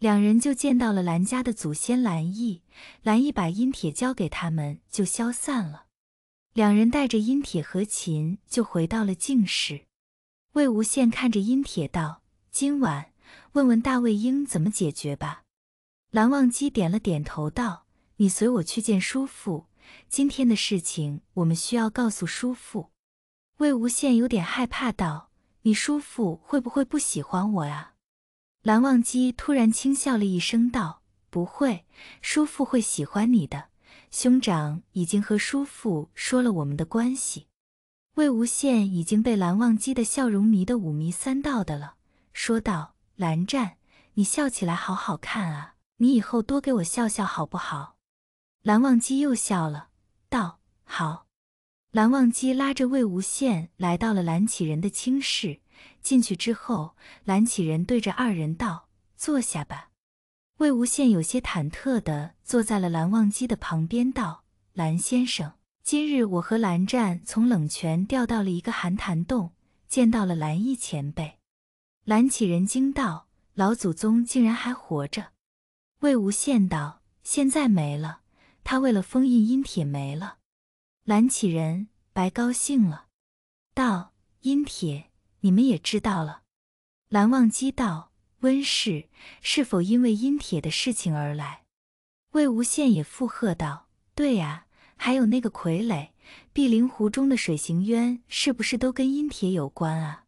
S1: 两人就见到了蓝家的祖先蓝毅，蓝毅把阴铁交给他们，就消散了。两人带着阴铁和琴就回到了静室。魏无羡看着阴铁道：“今晚问问大卫英怎么解决吧。”蓝忘机点了点头道：“你随我去见叔父，今天的事情我们需要告诉叔父。”魏无羡有点害怕道：“你叔父会不会不喜欢我啊？”蓝忘机突然轻笑了一声道：“不会，叔父会喜欢你的。”兄长已经和叔父说了我们的关系，魏无羡已经被蓝忘机的笑容迷得五迷三道的了，说道：“蓝湛，你笑起来好好看啊，你以后多给我笑笑好不好？”蓝忘机又笑了，道：“好。”蓝忘机拉着魏无羡来到了蓝启人的青室，进去之后，蓝启人对着二人道：“坐下吧。”魏无羡有些忐忑地坐在了蓝忘机的旁边，道：“蓝先生，今日我和蓝湛从冷泉掉到了一个寒潭洞，见到了蓝衣前辈。”蓝启人惊道：“老祖宗竟然还活着！”魏无羡道：“现在没了，他为了封印阴铁没了。”蓝启人白高兴了，道：“阴铁，你们也知道了。”蓝忘机道。温氏是否因为阴铁的事情而来？魏无羡也附和道：“对呀，还有那个傀儡，碧灵湖中的水行渊，是不是都跟阴铁有关啊？”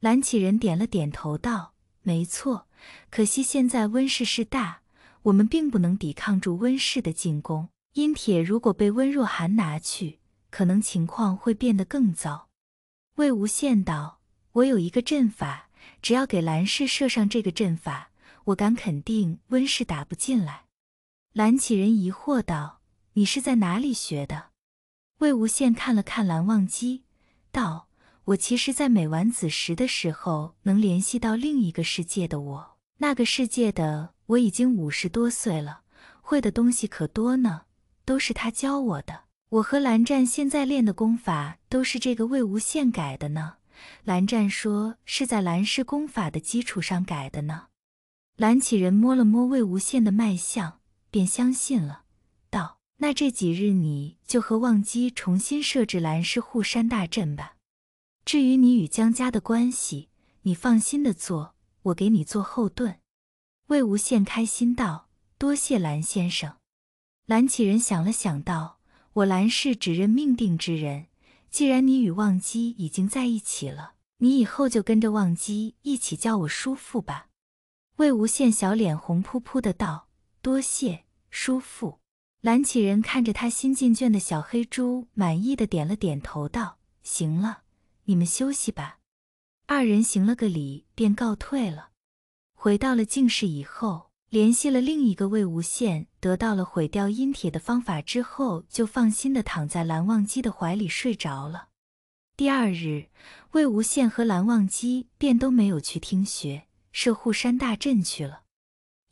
S1: 蓝启人点了点头道：“没错，可惜现在温氏势大，我们并不能抵抗住温氏的进攻。阴铁如果被温若寒拿去，可能情况会变得更糟。”魏无羡道：“我有一个阵法。”只要给蓝氏设上这个阵法，我敢肯定温氏打不进来。”蓝启仁疑惑道，“你是在哪里学的？”魏无羡看了看蓝忘机，道：“我其实在每晚子时的时候能联系到另一个世界的我，那个世界的我已经五十多岁了，会的东西可多呢，都是他教我的。我和蓝湛现在练的功法都是这个魏无羡改的呢。”蓝湛说：“是在蓝氏功法的基础上改的呢。”蓝启仁摸了摸魏无羡的脉象，便相信了，道：“那这几日你就和忘机重新设置蓝氏护山大阵吧。至于你与江家的关系，你放心的做，我给你做后盾。”魏无羡开心道：“多谢蓝先生。”蓝启仁想了想，道：“我蓝氏只认命定之人。”既然你与忘机已经在一起了，你以后就跟着忘机一起叫我叔父吧。”魏无羡小脸红扑扑的道，“多谢叔父。”蓝启仁看着他新进卷的小黑猪，满意的点了点头，道：“行了，你们休息吧。”二人行了个礼，便告退了。回到了静室以后，联系了另一个魏无羡。得到了毁掉阴铁的方法之后，就放心的躺在蓝忘机的怀里睡着了。第二日，魏无羡和蓝忘机便都没有去听学设护山大阵去了。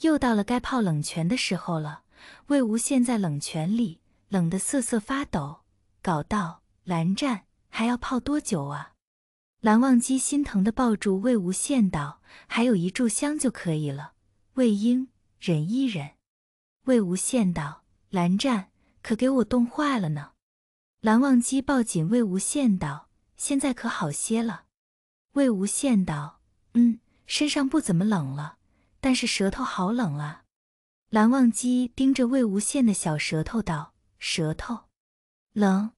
S1: 又到了该泡冷泉的时候了，魏无羡在冷泉里冷得瑟瑟发抖，搞到蓝湛还要泡多久啊？蓝忘机心疼的抱住魏无羡道：“还有一炷香就可以了。”魏婴，忍一忍。魏无羡道：“蓝湛，可给我冻坏了呢。”蓝忘机抱紧魏无羡道：“现在可好些了？”魏无羡道：“嗯，身上不怎么冷了，但是舌头好冷啊。”蓝忘机盯着魏无羡的小舌头道：“舌头冷。”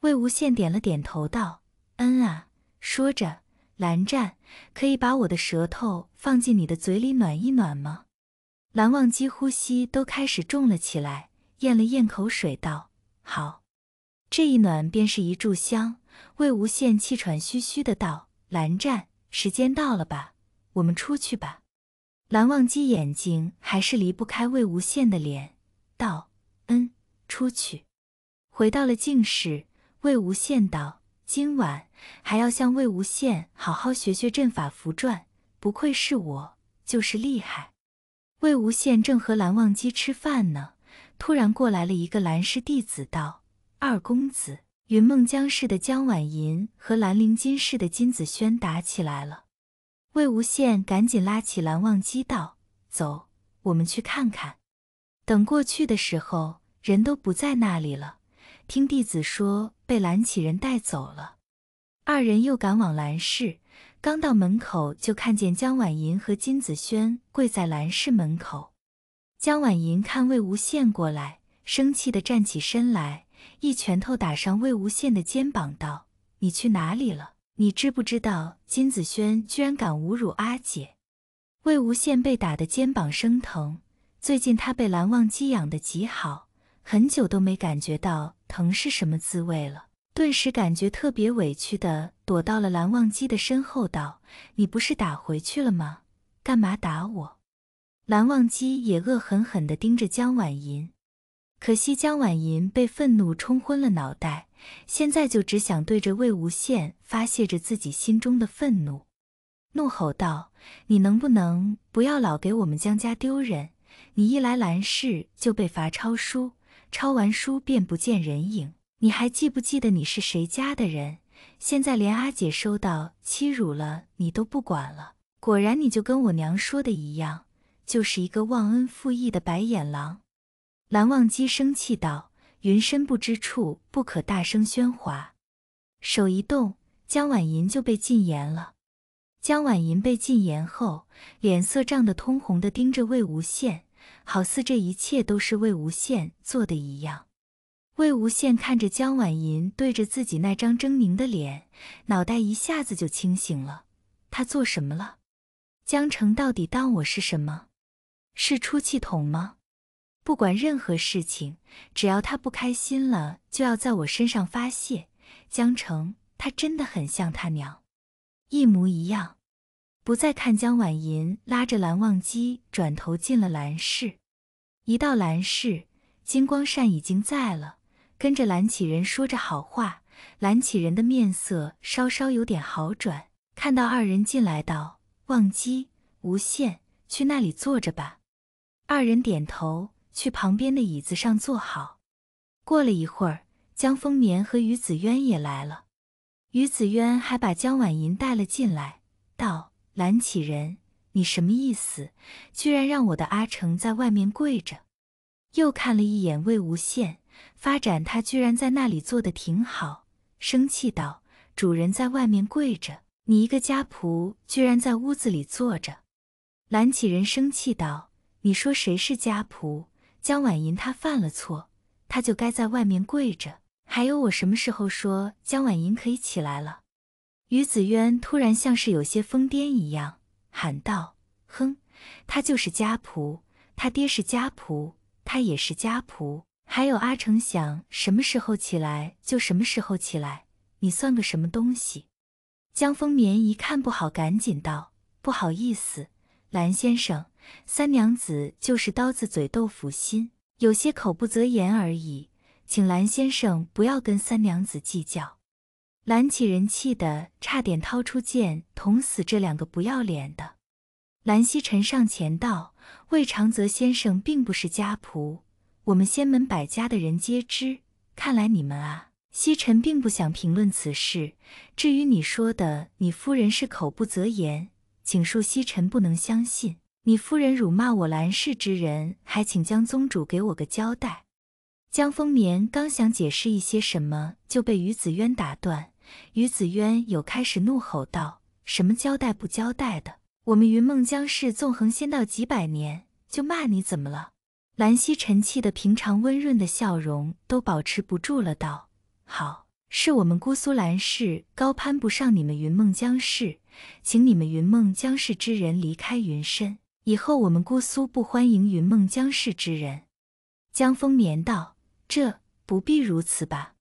S1: 魏无羡点了点头道：“嗯啊。”说着，蓝湛可以把我的舌头放进你的嘴里暖一暖吗？蓝忘机呼吸都开始重了起来，咽了咽口水，道：“好，这一暖便是一炷香。”魏无羡气喘吁吁的道：“蓝湛，时间到了吧？我们出去吧。”蓝忘机眼睛还是离不开魏无羡的脸，道：“嗯，出去。”回到了静室，魏无羡道：“今晚还要向魏无羡好好学学阵法符篆，不愧是我，就是厉害。”魏无羡正和蓝忘机吃饭呢，突然过来了一个蓝氏弟子，道：“二公子，云梦江氏的江婉银和兰陵金氏的金子轩打起来了。”魏无羡赶紧拉起蓝忘机，道：“走，我们去看看。”等过去的时候，人都不在那里了。听弟子说，被蓝起人带走了。二人又赶往蓝氏。刚到门口，就看见江婉莹和金子轩跪在兰氏门口。江婉莹看魏无羡过来，生气的站起身来，一拳头打上魏无羡的肩膀，道：“你去哪里了？你知不知道金子轩居然敢侮辱阿姐？”魏无羡被打的肩膀生疼，最近他被蓝忘机养的极好，很久都没感觉到疼是什么滋味了。顿时感觉特别委屈的，躲到了蓝忘机的身后，道：“你不是打回去了吗？干嘛打我？”蓝忘机也恶狠狠的盯着江婉银，可惜江婉银被愤怒冲昏了脑袋，现在就只想对着魏无羡发泄着自己心中的愤怒，怒吼道：“你能不能不要老给我们江家丢人？你一来蓝氏就被罚抄书，抄完书便不见人影。”你还记不记得你是谁家的人？现在连阿姐受到欺辱了，你都不管了。果然，你就跟我娘说的一样，就是一个忘恩负义的白眼狼。蓝忘机生气道：“云深不知处，不可大声喧哗。”手一动，江婉银就被禁言了。江婉银被禁言后，脸色涨得通红的盯着魏无羡，好似这一切都是魏无羡做的一样。魏无羡看着江婉银对着自己那张狰狞的脸，脑袋一下子就清醒了。他做什么了？江澄到底当我是什么？是出气筒吗？不管任何事情，只要他不开心了，就要在我身上发泄。江澄，他真的很像他娘，一模一样。不再看江婉银拉着蓝忘机转头进了蓝氏，一到蓝氏，金光善已经在了。跟着蓝启仁说着好话，蓝启仁的面色稍稍有点好转。看到二人进来，道：“忘机、无羡，去那里坐着吧。”二人点头，去旁边的椅子上坐好。过了一会儿，江丰年和于子渊也来了，于子渊还把江婉莹带了进来，道：“蓝启仁，你什么意思？居然让我的阿成在外面跪着？”又看了一眼魏无羡。发展他居然在那里坐的挺好，生气道：“主人在外面跪着，你一个家仆居然在屋子里坐着。”蓝启人生气道：“你说谁是家仆？江婉莹她犯了错，她就该在外面跪着。还有我什么时候说江婉莹可以起来了？”于子渊突然像是有些疯癫一样喊道：“哼，他就是家仆，他爹是家仆，他也是家仆。”还有阿成想什么时候起来就什么时候起来，你算个什么东西？江丰眠一看不好，赶紧道：“不好意思，蓝先生，三娘子就是刀子嘴豆腐心，有些口不择言而已，请蓝先生不要跟三娘子计较。”蓝启人气得差点掏出剑捅死这两个不要脸的。蓝曦臣上前道：“魏长泽先生并不是家仆。”我们仙门百家的人皆知，看来你们啊，西臣并不想评论此事。至于你说的，你夫人是口不择言，请恕西臣不能相信你夫人辱骂我兰氏之人，还请江宗主给我个交代。江风眠刚想解释一些什么，就被于子渊打断。于子渊有开始怒吼道：“什么交代不交代的？我们云梦江氏纵横仙道几百年，就骂你怎么了？”兰溪沉气的平常温润的笑容都保持不住了，道：“好，是我们姑苏兰氏高攀不上你们云梦江氏，请你们云梦江氏之人离开云深，以后我们姑苏不欢迎云梦江氏之人。”江风眠道：“这不必如此吧？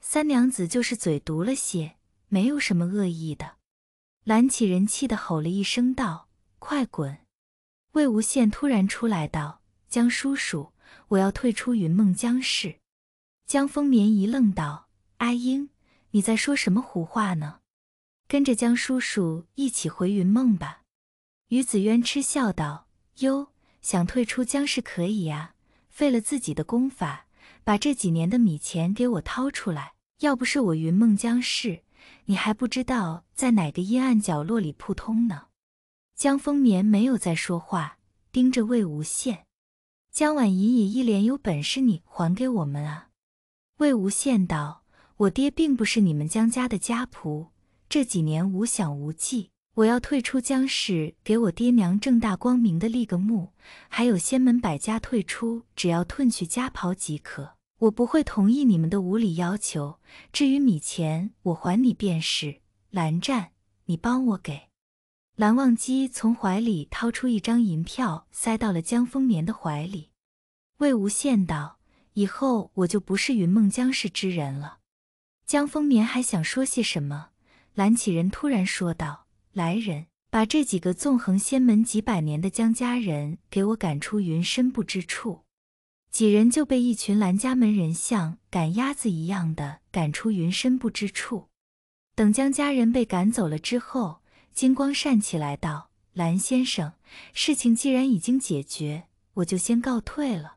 S1: 三娘子就是嘴毒了些，没有什么恶意的。”蓝启人气的吼了一声，道：“快滚！”魏无羡突然出来道。江叔叔，我要退出云梦江氏。江丰眠一愣道：“阿英，你在说什么胡话呢？”跟着江叔叔一起回云梦吧。”于子渊嗤笑道：“哟，想退出江氏可以呀，废了自己的功法，把这几年的米钱给我掏出来。要不是我云梦江氏，你还不知道在哪个阴暗角落里扑通呢。”江丰眠没有再说话，盯着魏无羡。江婉怡也一脸有本事，你还给我们啊？魏无羡道：“我爹并不是你们江家的家仆，这几年无想无忌，我要退出江氏，给我爹娘正大光明的立个墓。还有仙门百家退出，只要褪去家袍即可。我不会同意你们的无理要求。至于米钱，我还你便是。蓝湛，你帮我给。”蓝忘机从怀里掏出一张银票，塞到了江丰年的怀里。魏无羡道：“以后我就不是云梦江氏之人了。”江丰年还想说些什么，蓝启仁突然说道：“来人，把这几个纵横仙门几百年的江家人给我赶出云深不知处。”几人就被一群蓝家门人像赶鸭子一样的赶出云深不知处。等江家人被赶走了之后。金光善起来道：“蓝先生，事情既然已经解决，我就先告退了。”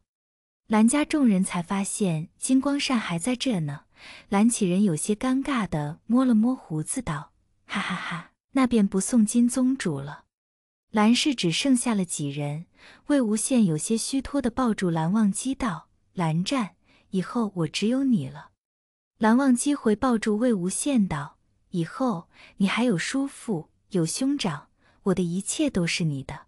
S1: 蓝家众人才发现金光善还在这呢。蓝启仁有些尴尬的摸了摸胡子道：“哈哈哈，那便不送金宗主了。”蓝氏只剩下了几人。魏无羡有些虚脱的抱住蓝忘机道：“蓝湛，以后我只有你了。”蓝忘机回抱住魏无羡道：“以后你还有叔父。”有兄长，我的一切都是你的。”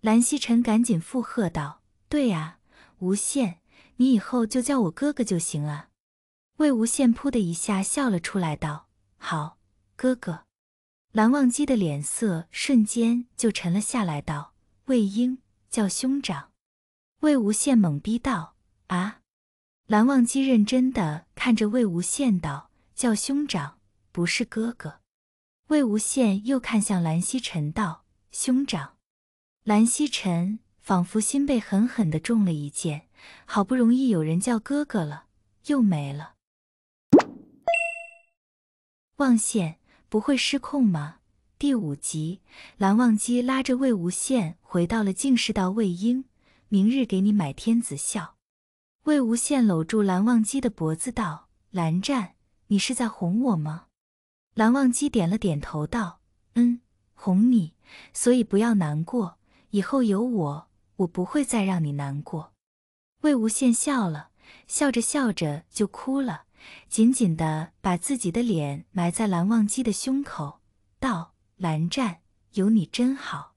S1: 蓝曦臣赶紧附和道：“对呀，无羡，你以后就叫我哥哥就行了。”魏无羡噗的一下笑了出来，道：“好，哥哥。”蓝忘机的脸色瞬间就沉了下来，道：“魏婴，叫兄长。”魏无羡懵逼道：“啊？”蓝忘机认真的看着魏无羡，道：“叫兄长，不是哥哥。”魏无羡又看向蓝曦臣道：“兄长。”蓝曦臣仿佛心被狠狠的中了一箭，好不容易有人叫哥哥了，又没了。忘羡不会失控吗？第五集，蓝忘机拉着魏无羡回到了静室，道：“魏婴，明日给你买天子笑。”魏无羡搂住蓝忘机的脖子道：“蓝湛，你是在哄我吗？”蓝忘机点了点头，道：“嗯，哄你，所以不要难过。以后有我，我不会再让你难过。”魏无羡笑了，笑着笑着就哭了，紧紧的把自己的脸埋在蓝忘机的胸口，道：“蓝湛，有你真好。”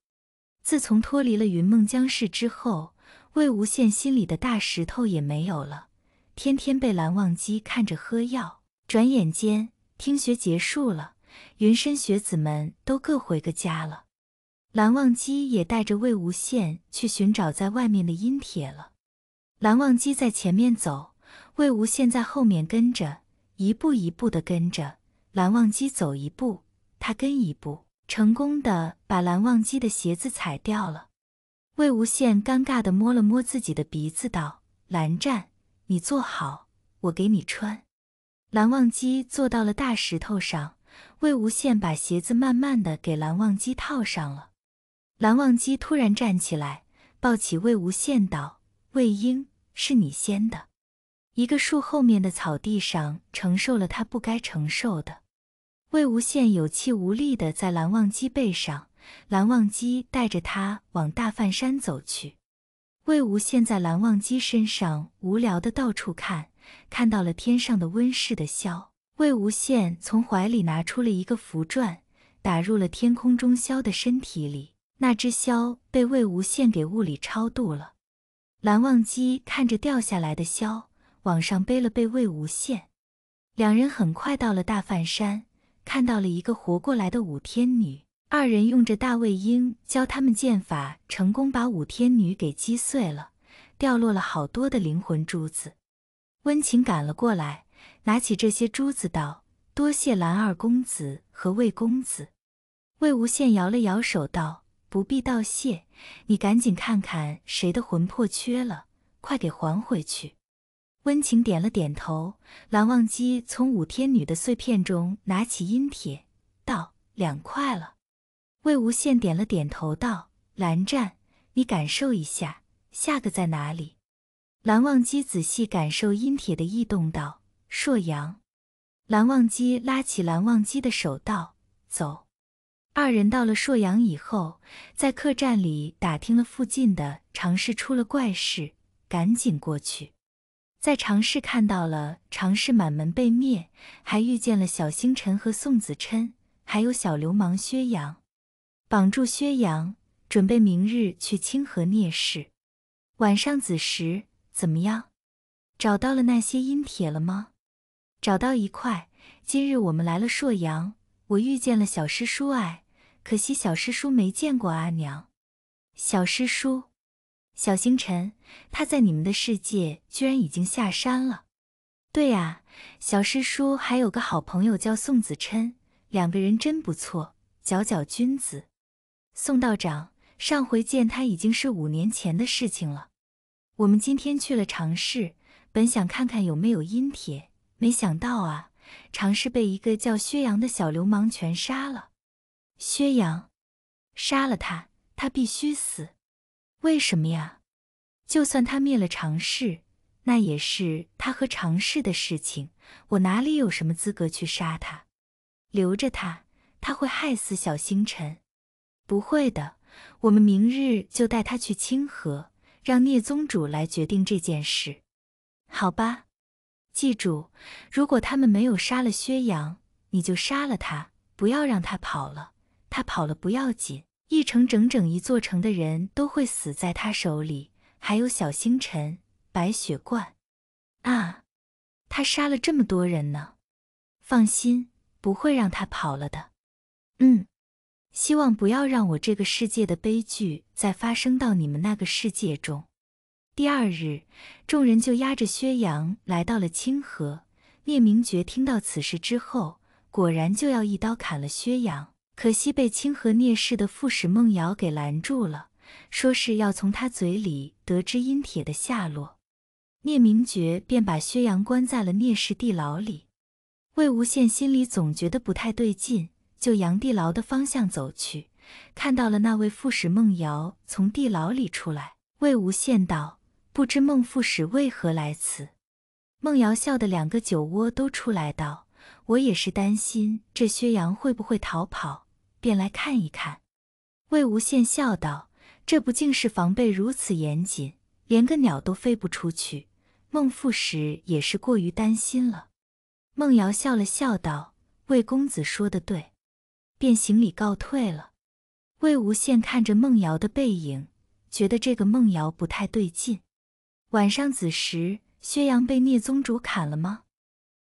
S1: 自从脱离了云梦江氏之后，魏无羡心里的大石头也没有了，天天被蓝忘机看着喝药，转眼间。听学结束了，云深学子们都各回各家了。蓝忘机也带着魏无羡去寻找在外面的阴铁了。蓝忘机在前面走，魏无羡在后面跟着，一步一步的跟着蓝忘机走，一步他跟一步，成功的把蓝忘机的鞋子踩掉了。魏无羡尴尬的摸了摸自己的鼻子，道：“蓝湛，你坐好，我给你穿。”蓝忘机坐到了大石头上，魏无羡把鞋子慢慢的给蓝忘机套上了。蓝忘机突然站起来，抱起魏无羡道：“魏婴，是你先的，一个树后面的草地上承受了他不该承受的。”魏无羡有气无力的在蓝忘机背上，蓝忘机带着他往大梵山走去。魏无羡在蓝忘机身上无聊的到处看。看到了天上的温室的萧。魏无羡从怀里拿出了一个符篆，打入了天空中萧的身体里。那只萧被魏无羡给物理超度了。蓝忘机看着掉下来的萧，往上背了背魏无羡。两人很快到了大梵山，看到了一个活过来的五天女。二人用着大卫鹰教他们剑法，成功把五天女给击碎了，掉落了好多的灵魂珠子。温情赶了过来，拿起这些珠子，道：“多谢蓝二公子和魏公子。”魏无羡摇了摇手，道：“不必道谢，你赶紧看看谁的魂魄缺了，快给还回去。”温情点了点头。蓝忘机从五天女的碎片中拿起阴铁，道：“两块了。”魏无羡点了点头，道：“蓝湛，你感受一下，下个在哪里？”蓝忘机仔细感受阴铁的异动，道：“朔阳。”蓝忘机拉起蓝忘机的手，道：“走。”二人到了朔阳以后，在客栈里打听了附近的常氏出了怪事，赶紧过去。在常氏看到了常氏满门被灭，还遇见了小星辰和宋子琛，还有小流氓薛洋。绑住薛洋，准备明日去清河聂氏。晚上子时。怎么样？找到了那些阴铁了吗？找到一块。今日我们来了朔阳，我遇见了小师叔，哎，可惜小师叔没见过阿娘。小师叔，小星辰，他在你们的世界居然已经下山了。对呀，小师叔还有个好朋友叫宋子琛，两个人真不错，佼佼君子。宋道长，上回见他已经是五年前的事情了。我们今天去了常市，本想看看有没有阴铁，没想到啊，常市被一个叫薛洋的小流氓全杀了。薛洋，杀了他，他必须死。为什么呀？就算他灭了常氏，那也是他和常氏的事情，我哪里有什么资格去杀他？留着他，他会害死小星辰。不会的，我们明日就带他去清河。让聂宗主来决定这件事，好吧。记住，如果他们没有杀了薛阳，你就杀了他，不要让他跑了。他跑了不要紧，一城整整一座城的人都会死在他手里。还有小星辰、白雪冠啊，他杀了这么多人呢。放心，不会让他跑了的。嗯。希望不要让我这个世界的悲剧再发生到你们那个世界中。第二日，众人就押着薛洋来到了清河。聂明觉听到此事之后，果然就要一刀砍了薛洋，可惜被清河聂氏的副使孟瑶给拦住了，说是要从他嘴里得知阴铁的下落。聂明觉便把薛洋关在了聂氏地牢里。魏无羡心里总觉得不太对劲。就阳地牢的方向走去，看到了那位副使孟瑶从地牢里出来。魏无羡道：“不知孟副使为何来此？”孟瑶笑的两个酒窝都出来，道：“我也是担心这薛洋会不会逃跑，便来看一看。”魏无羡笑道：“这不竟是防备如此严谨，连个鸟都飞不出去。孟副使也是过于担心了。”孟瑶笑了笑，道：“魏公子说的对。”便行礼告退了。魏无羡看着孟瑶的背影，觉得这个孟瑶不太对劲。晚上子时，薛洋被聂宗主砍了吗？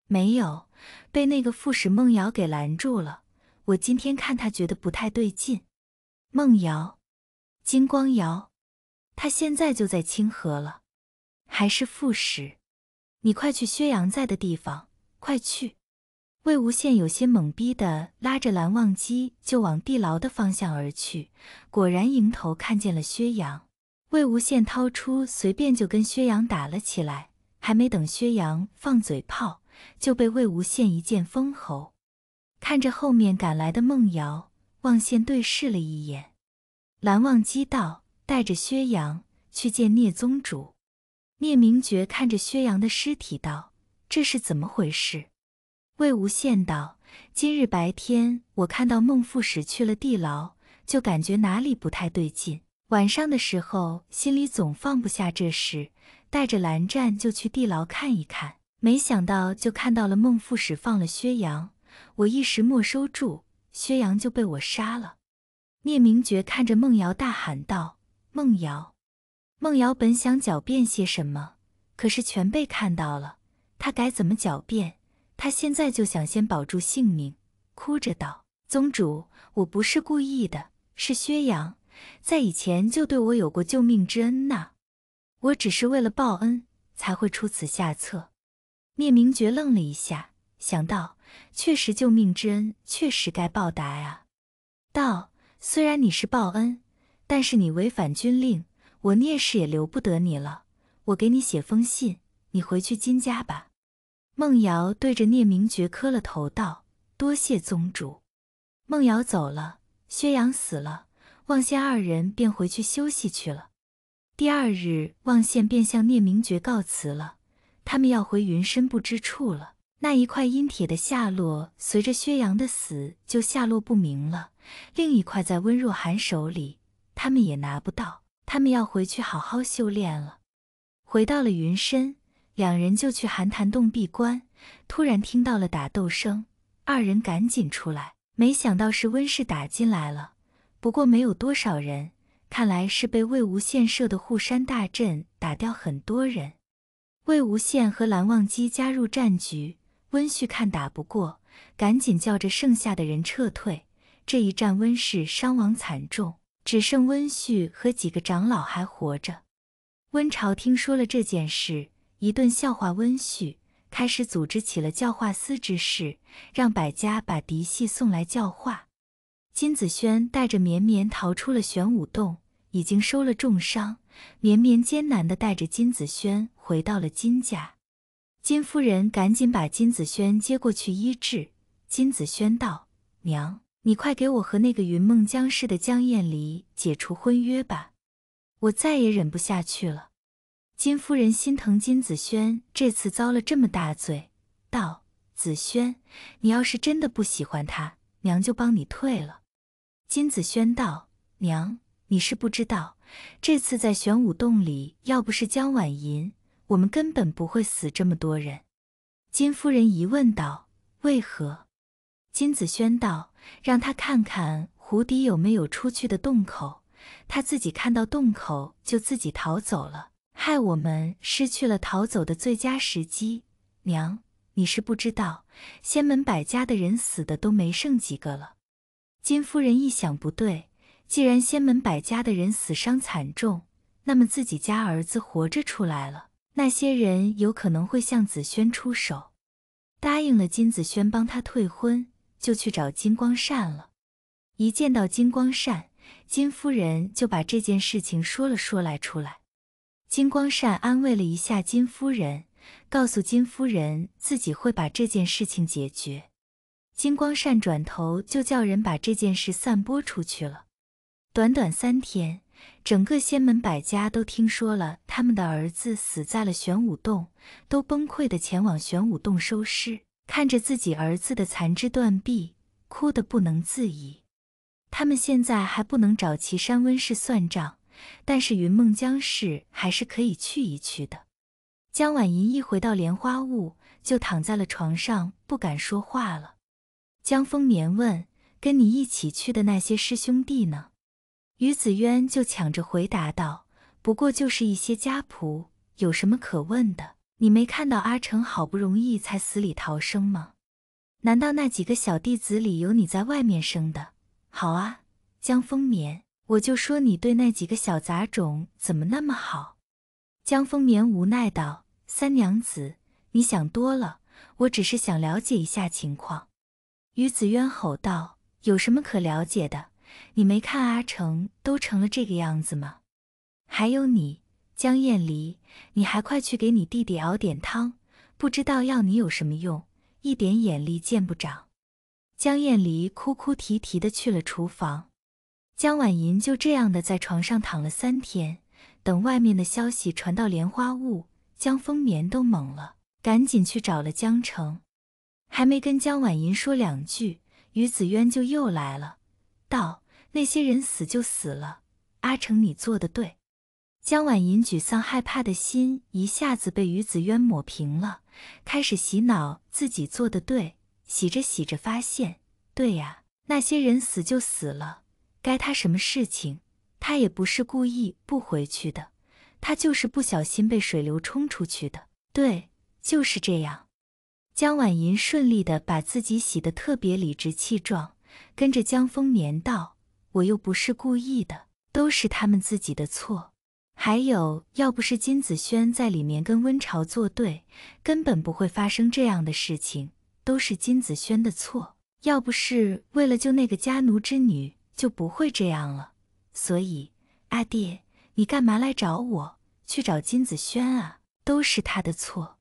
S1: 没有，被那个副使孟瑶给拦住了。我今天看他觉得不太对劲。孟瑶，金光瑶，他现在就在清河了，还是副使。你快去薛洋在的地方，快去。魏无羡有些懵逼的拉着蓝忘机就往地牢的方向而去，果然迎头看见了薛洋。魏无羡掏出随便就跟薛洋打了起来，还没等薛洋放嘴炮，就被魏无羡一剑封喉。看着后面赶来的梦瑶，忘羡对视了一眼，蓝忘机道：“带着薛洋去见聂宗主。”聂明珏看着薛洋的尸体道：“这是怎么回事？”魏无羡道：“今日白天，我看到孟副使去了地牢，就感觉哪里不太对劲。晚上的时候，心里总放不下这事，带着蓝湛就去地牢看一看。没想到就看到了孟副使放了薛洋，我一时没收住，薛洋就被我杀了。”聂明珏看着孟瑶，大喊道：“孟瑶！”孟瑶本想狡辩些什么，可是全被看到了，他该怎么狡辩？他现在就想先保住性命，哭着道：“宗主，我不是故意的，是薛洋在以前就对我有过救命之恩呐，我只是为了报恩才会出此下策。”聂明觉愣了一下，想到确实救命之恩确实该报答啊，道：“虽然你是报恩，但是你违反军令，我聂氏也留不得你了。我给你写封信，你回去金家吧。”孟瑶对着聂明觉磕了头，道：“多谢宗主。”孟瑶走了，薛洋死了，望仙二人便回去休息去了。第二日，望仙便向聂明觉告辞了，他们要回云深不知处了。那一块阴铁的下落，随着薛洋的死就下落不明了。另一块在温若寒手里，他们也拿不到。他们要回去好好修炼了。回到了云深。两人就去寒潭洞闭关，突然听到了打斗声，二人赶紧出来，没想到是温氏打进来了，不过没有多少人，看来是被魏无羡设的护山大阵打掉很多人。魏无羡和蓝忘机加入战局，温旭看打不过，赶紧叫着剩下的人撤退。这一战温氏伤亡惨重，只剩温旭和几个长老还活着。温晁听说了这件事。一顿笑话温煦，开始组织起了教化司之事，让百家把嫡系送来教化。金子轩带着绵绵逃出了玄武洞，已经受了重伤。绵绵艰难的带着金子轩回到了金家，金夫人赶紧把金子轩接过去医治。金子轩道：“娘，你快给我和那个云梦江氏的江厌离解除婚约吧，我再也忍不下去了。”金夫人心疼金子轩这次遭了这么大罪，道：“子轩，你要是真的不喜欢他，娘就帮你退了。”金子轩道：“娘，你是不知道，这次在玄武洞里，要不是江婉银，我们根本不会死这么多人。”金夫人疑问道：“为何？”金子轩道：“让他看看湖底有没有出去的洞口，他自己看到洞口就自己逃走了。”害我们失去了逃走的最佳时机。娘，你是不知道，仙门百家的人死的都没剩几个了。金夫人一想不对，既然仙门百家的人死伤惨重，那么自己家儿子活着出来了，那些人有可能会向子轩出手。答应了金子轩帮他退婚，就去找金光善了。一见到金光善，金夫人就把这件事情说了说来出来。金光善安慰了一下金夫人，告诉金夫人自己会把这件事情解决。金光善转头就叫人把这件事散播出去了。短短三天，整个仙门百家都听说了他们的儿子死在了玄武洞，都崩溃的前往玄武洞收尸，看着自己儿子的残肢断臂，哭得不能自已。他们现在还不能找岐山温氏算账。但是云梦江氏还是可以去一去的。江婉莹一回到莲花坞，就躺在了床上，不敢说话了。江丰年问：“跟你一起去的那些师兄弟呢？”于子渊就抢着回答道：“不过就是一些家仆，有什么可问的？你没看到阿成好不容易才死里逃生吗？难道那几个小弟子里有你在外面生的？好啊，江丰年。”我就说你对那几个小杂种怎么那么好？江丰年无奈道：“三娘子，你想多了，我只是想了解一下情况。”于子渊吼道：“有什么可了解的？你没看阿成都成了这个样子吗？还有你，江艳离，你还快去给你弟弟熬点汤，不知道要你有什么用，一点眼力见不长。”江艳离哭哭啼啼的去了厨房。江婉吟就这样的在床上躺了三天，等外面的消息传到莲花坞，江丰眠都懵了，赶紧去找了江澄，还没跟江婉吟说两句，于子渊就又来了，道：“那些人死就死了，阿成你做的对。”江婉吟沮丧害怕的心一下子被于子渊抹平了，开始洗脑自己做的对，洗着洗着发现，对呀，那些人死就死了。该他什么事情，他也不是故意不回去的，他就是不小心被水流冲出去的。对，就是这样。江婉莹顺利的把自己洗得特别理直气壮，跟着江丰年道：“我又不是故意的，都是他们自己的错。还有，要不是金子轩在里面跟温潮作对，根本不会发生这样的事情，都是金子轩的错。要不是为了救那个家奴之女。”就不会这样了。所以阿爹，你干嘛来找我？去找金子轩啊！都是他的错。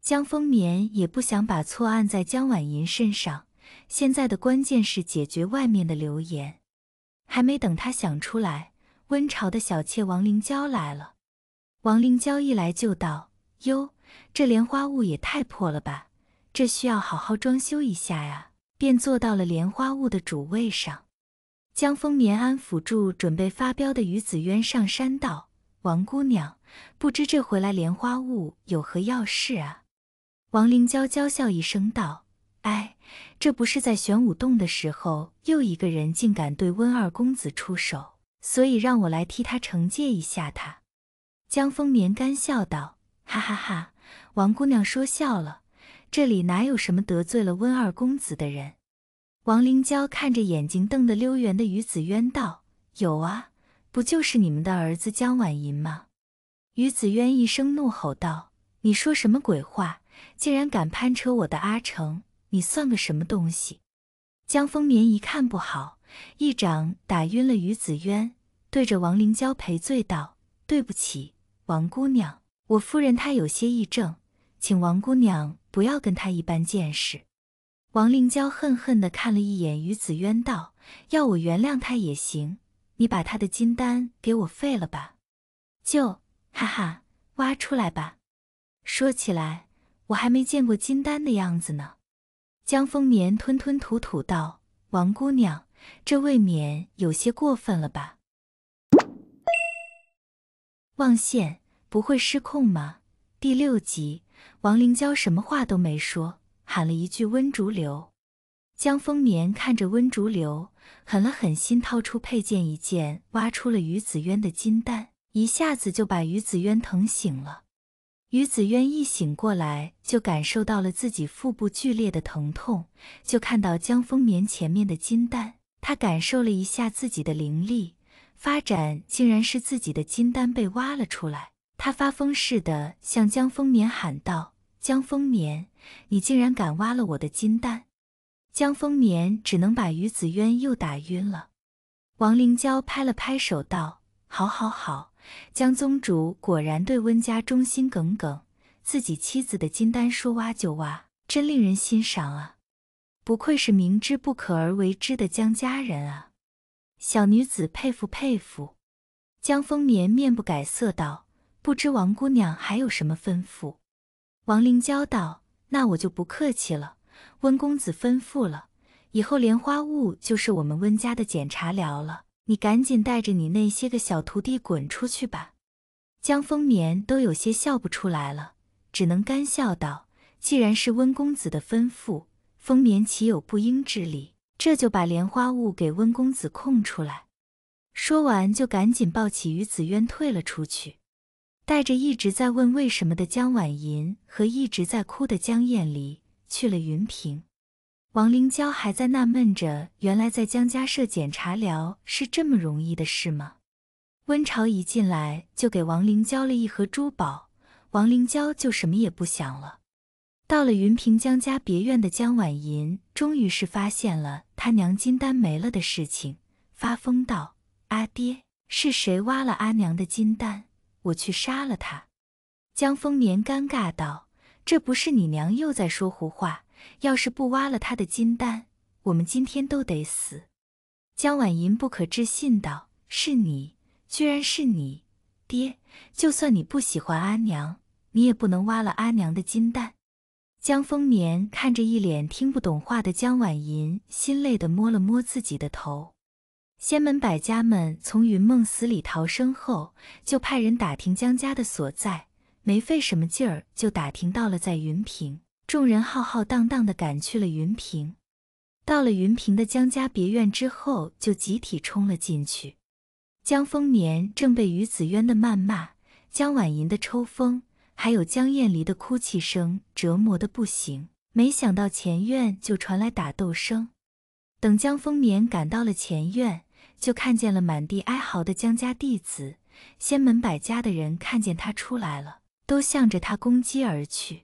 S1: 江丰眠也不想把错按在江婉莹身上。现在的关键是解决外面的流言。还没等他想出来，温朝的小妾王灵娇来了。王灵娇一来就道：“哟，这莲花坞也太破了吧！这需要好好装修一下呀。”便坐到了莲花坞的主位上。江风眠安抚住准备发飙的余子渊，上山道：“王姑娘，不知这回来莲花坞有何要事啊？”王灵娇娇笑一声道：“哎，这不是在玄武洞的时候，又一个人竟敢对温二公子出手，所以让我来替他惩戒一下他。”江风眠干笑道：“哈哈哈，王姑娘说笑了，这里哪有什么得罪了温二公子的人？”王灵娇看着眼睛瞪得溜圆的于子渊，道：“有啊，不就是你们的儿子江晚银吗？”于子渊一声怒吼道：“你说什么鬼话？竟然敢攀扯我的阿成，你算个什么东西？”江丰眠一看不好，一掌打晕了于子渊，对着王灵娇赔罪道：“对不起，王姑娘，我夫人她有些异症，请王姑娘不要跟她一般见识。”王灵娇恨恨的看了一眼于子渊，道：“要我原谅他也行，你把他的金丹给我废了吧，就哈哈挖出来吧。说起来，我还没见过金丹的样子呢。”江丰年吞吞吐吐道：“王姑娘，这未免有些过分了吧？”望线不会失控吗？第六集，王灵娇什么话都没说。喊了一句“温竹流”，江丰年看着温竹流，狠了狠心，掏出佩剑，一剑挖出了于子渊的金丹，一下子就把于子渊疼醒了。于子渊一醒过来，就感受到了自己腹部剧烈的疼痛，就看到江丰年前面的金丹，他感受了一下自己的灵力发展，竟然是自己的金丹被挖了出来。他发疯似的向江丰年喊道。江丰年，你竟然敢挖了我的金丹！江丰年只能把于子渊又打晕了。王灵娇拍了拍手道：“好好好，江宗主果然对温家忠心耿耿，自己妻子的金丹说挖就挖，真令人欣赏啊！不愧是明知不可而为之的江家人啊！小女子佩服佩服。”江丰年面不改色道：“不知王姑娘还有什么吩咐？”王灵娇道：“那我就不客气了，温公子吩咐了，以后莲花坞就是我们温家的检查寮了。你赶紧带着你那些个小徒弟滚出去吧！”江丰年都有些笑不出来了，只能干笑道：“既然是温公子的吩咐，丰年岂有不应之理？这就把莲花坞给温公子空出来。”说完，就赶紧抱起于子渊退了出去。带着一直在问为什么的江婉银和一直在哭的江艳离去了云平。王灵娇还在纳闷着，原来在江家设检查疗是这么容易的事吗？温潮一进来就给王灵娇了一盒珠宝，王灵娇就什么也不想了。到了云平江家别院的江婉银，终于是发现了她娘金丹没了的事情，发疯道：“阿爹，是谁挖了阿娘的金丹？”我去杀了他！江丰年尴尬道：“这不是你娘又在说胡话。要是不挖了他的金丹，我们今天都得死。”江婉银不可置信道：“是你，居然是你爹！就算你不喜欢阿娘，你也不能挖了阿娘的金丹。”江丰年看着一脸听不懂话的江婉银，心累的摸了摸自己的头。仙门百家们从云梦死里逃生后，就派人打听江家的所在，没费什么劲儿就打听到了在云平。众人浩浩荡荡地赶去了云平。到了云平的江家别院之后，就集体冲了进去。江丰年正被于子渊的谩骂、江婉莹的抽风，还有江厌离的哭泣声折磨得不行，没想到前院就传来打斗声。等江丰年赶到了前院。就看见了满地哀嚎的江家弟子，仙门百家的人看见他出来了，都向着他攻击而去。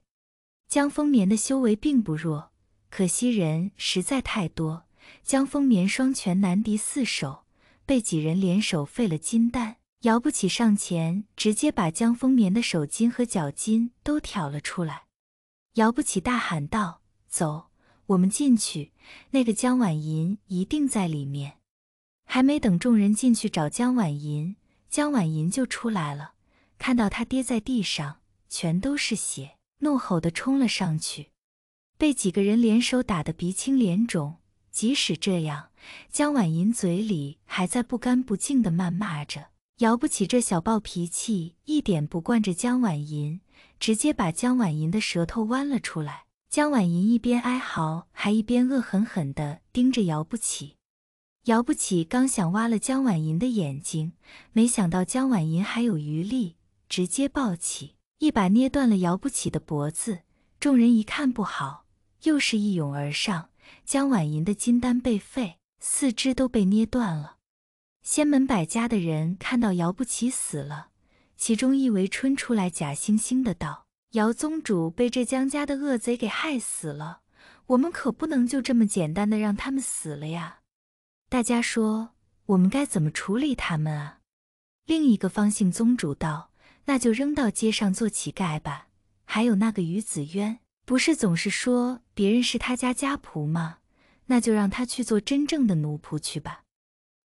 S1: 江丰年的修为并不弱，可惜人实在太多，江丰年双拳难敌四手，被几人联手废了金丹。姚不起上前，直接把江丰年的手筋和脚筋都挑了出来。姚不起大喊道：“走，我们进去，那个江婉银一定在里面。”还没等众人进去找江婉银，江婉银就出来了。看到他跌在地上，全都是血，怒吼的冲了上去，被几个人联手打得鼻青脸肿。即使这样，江婉银嘴里还在不干不净的谩骂着。姚不起这小暴脾气一点不惯着江婉银，直接把江婉银的舌头弯了出来。江婉银一边哀嚎，还一边恶狠狠的盯着瑶不起。姚不起刚想挖了江婉银的眼睛，没想到江婉银还有余力，直接抱起，一把捏断了姚不起的脖子。众人一看不好，又是一涌而上。江婉银的金丹被废，四肢都被捏断了。仙门百家的人看到姚不起死了，其中一为春出来假惺惺的道：“姚宗主被这江家的恶贼给害死了，我们可不能就这么简单的让他们死了呀。”大家说，我们该怎么处理他们啊？另一个方姓宗主道：“那就扔到街上做乞丐吧。”还有那个于子渊，不是总是说别人是他家家仆吗？那就让他去做真正的奴仆去吧。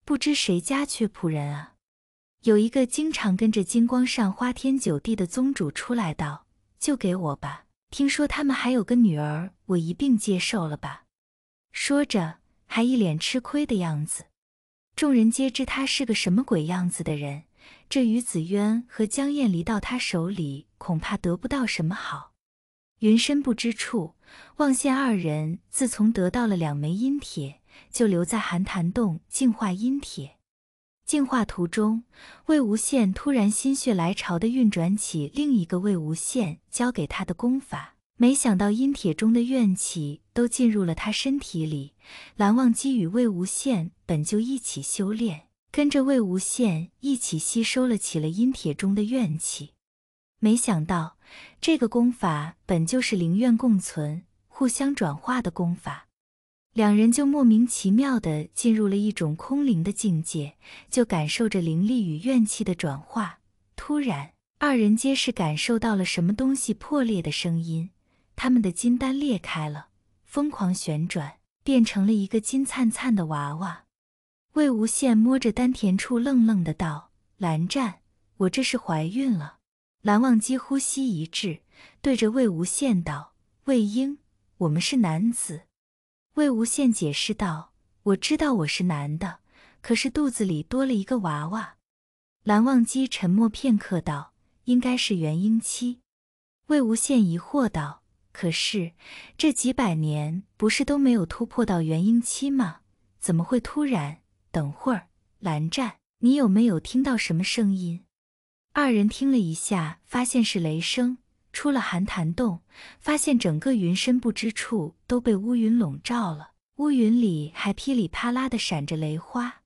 S1: 不知谁家缺仆人啊？有一个经常跟着金光上花天酒地的宗主出来道：“就给我吧。听说他们还有个女儿，我一并接受了吧。”说着。还一脸吃亏的样子，众人皆知他是个什么鬼样子的人。这于子渊和江燕离到他手里，恐怕得不到什么好。云深不知处，望羡二人自从得到了两枚阴铁，就留在寒潭洞净化阴铁。净化途中，魏无羡突然心血来潮地运转起另一个魏无羡教给他的功法，没想到阴铁中的怨气。都进入了他身体里。蓝忘机与魏无羡本就一起修炼，跟着魏无羡一起吸收了起了阴铁中的怨气。没想到这个功法本就是灵怨共存、互相转化的功法，两人就莫名其妙地进入了一种空灵的境界，就感受着灵力与怨气的转化。突然，二人皆是感受到了什么东西破裂的声音，他们的金丹裂开了。疯狂旋转，变成了一个金灿灿的娃娃。魏无羡摸着丹田处，愣愣的道：“蓝湛，我这是怀孕了。”蓝忘机呼吸一滞，对着魏无羡道：“魏婴，我们是男子。”魏无羡解释道：“我知道我是男的，可是肚子里多了一个娃娃。”蓝忘机沉默片刻，道：“应该是元婴期。”魏无羡疑惑道。可是这几百年不是都没有突破到元婴期吗？怎么会突然？等会儿，蓝湛，你有没有听到什么声音？二人听了一下，发现是雷声。出了寒潭洞，发现整个云深不知处都被乌云笼罩了，乌云里还噼里啪啦的闪着雷花。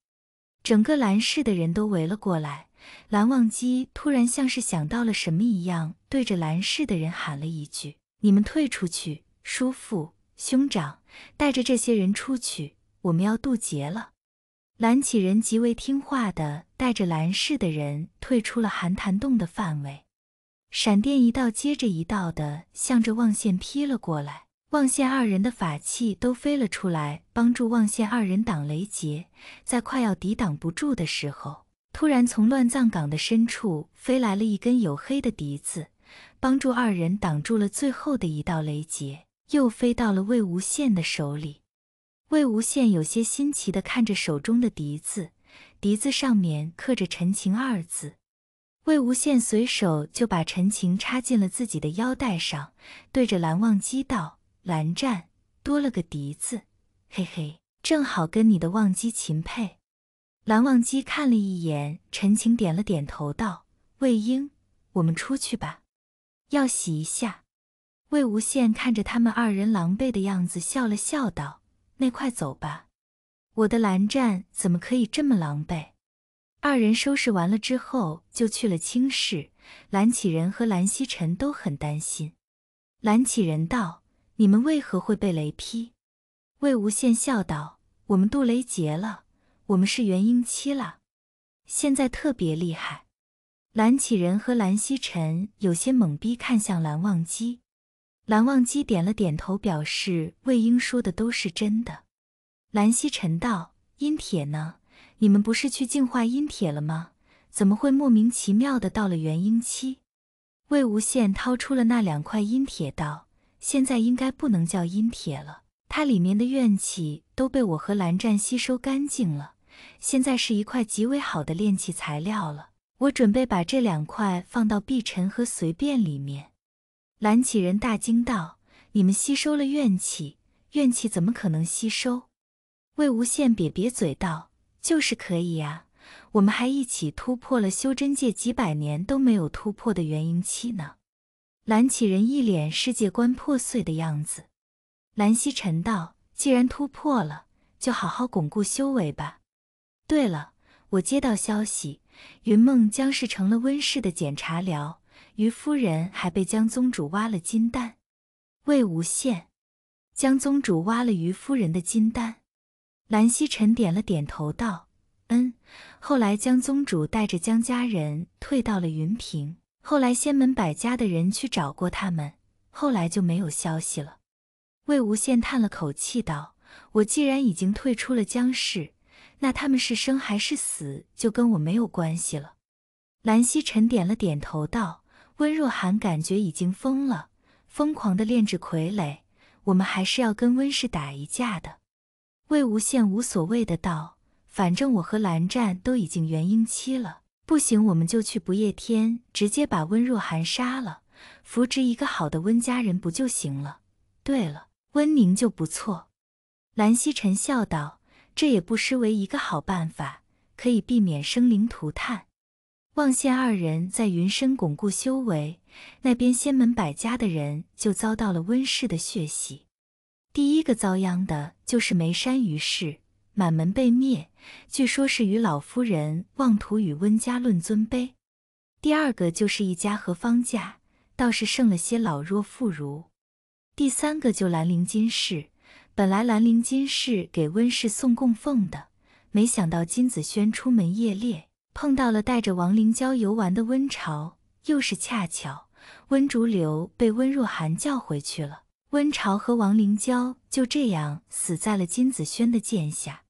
S1: 整个蓝氏的人都围了过来。蓝忘机突然像是想到了什么一样，对着蓝氏的人喊了一句。你们退出去，叔父、兄长，带着这些人出去。我们要渡劫了。蓝启人极为听话的带着蓝氏的人退出了寒潭洞的范围。闪电一道接着一道的向着望线劈了过来，望线二人的法器都飞了出来，帮助望线二人挡雷劫。在快要抵挡不住的时候，突然从乱葬岗的深处飞来了一根黝黑的笛子。帮助二人挡住了最后的一道雷劫，又飞到了魏无羡的手里。魏无羡有些新奇地看着手中的笛子，笛子上面刻着“陈情”二字。魏无羡随手就把陈情插进了自己的腰带上，对着蓝忘机道：“蓝湛，多了个笛子，嘿嘿，正好跟你的忘机琴配。”蓝忘机看了一眼陈情，点了点头，道：“魏婴，我们出去吧。”要洗一下。魏无羡看着他们二人狼狈的样子，笑了笑道：“那快走吧，我的蓝湛怎么可以这么狼狈？”二人收拾完了之后，就去了青室。蓝启仁和蓝曦臣都很担心。蓝启仁道：“你们为何会被雷劈？”魏无羡笑道：“我们渡雷劫了，我们是元婴期了，现在特别厉害。”蓝启仁和蓝曦臣有些懵逼，看向蓝忘机。蓝忘机点了点头，表示魏婴说的都是真的。蓝曦臣道：“阴铁呢？你们不是去净化阴铁了吗？怎么会莫名其妙的到了元婴期？”魏无羡掏出了那两块阴铁，道：“现在应该不能叫阴铁了，它里面的怨气都被我和蓝湛吸收干净了，现在是一块极为好的炼器材料了。”我准备把这两块放到碧晨和随便里面。蓝启人大惊道：“你们吸收了怨气？怨气怎么可能吸收？”魏无羡瘪瘪嘴道：“就是可以呀，我们还一起突破了修真界几百年都没有突破的元婴期呢。”蓝启人一脸世界观破碎的样子。蓝曦臣道：“既然突破了，就好好巩固修为吧。对了，我接到消息。”云梦江氏成了温氏的检查疗，于夫人还被江宗主挖了金丹。魏无羡，江宗主挖了于夫人的金丹。蓝曦臣点了点头，道：“嗯。”后来江宗主带着江家人退到了云平。后来仙门百家的人去找过他们，后来就没有消息了。魏无羡叹了口气，道：“我既然已经退出了江氏。”那他们是生还是死，就跟我没有关系了。兰溪臣点了点头，道：“温若寒感觉已经疯了，疯狂的炼制傀儡。我们还是要跟温氏打一架的。”魏无羡无所谓的道：“反正我和蓝湛都已经元婴期了，不行我们就去不夜天，直接把温若寒杀了，扶植一个好的温家人不就行了？对了，温宁就不错。”兰溪臣笑道。这也不失为一个好办法，可以避免生灵涂炭。望县二人在云深巩固修为，那边仙门百家的人就遭到了温氏的血洗。第一个遭殃的就是眉山余氏，满门被灭，据说是与老夫人妄图与温家论尊卑。第二个就是一家和方家，倒是剩了些老弱妇孺。第三个就兰陵金氏。本来兰陵金氏给温氏送供奉的，没想到金子轩出门夜猎，碰到了带着王灵娇游玩的温潮，又是恰巧温竹流被温若寒叫回去了，温潮和王灵娇就这样死在了金子轩的剑下。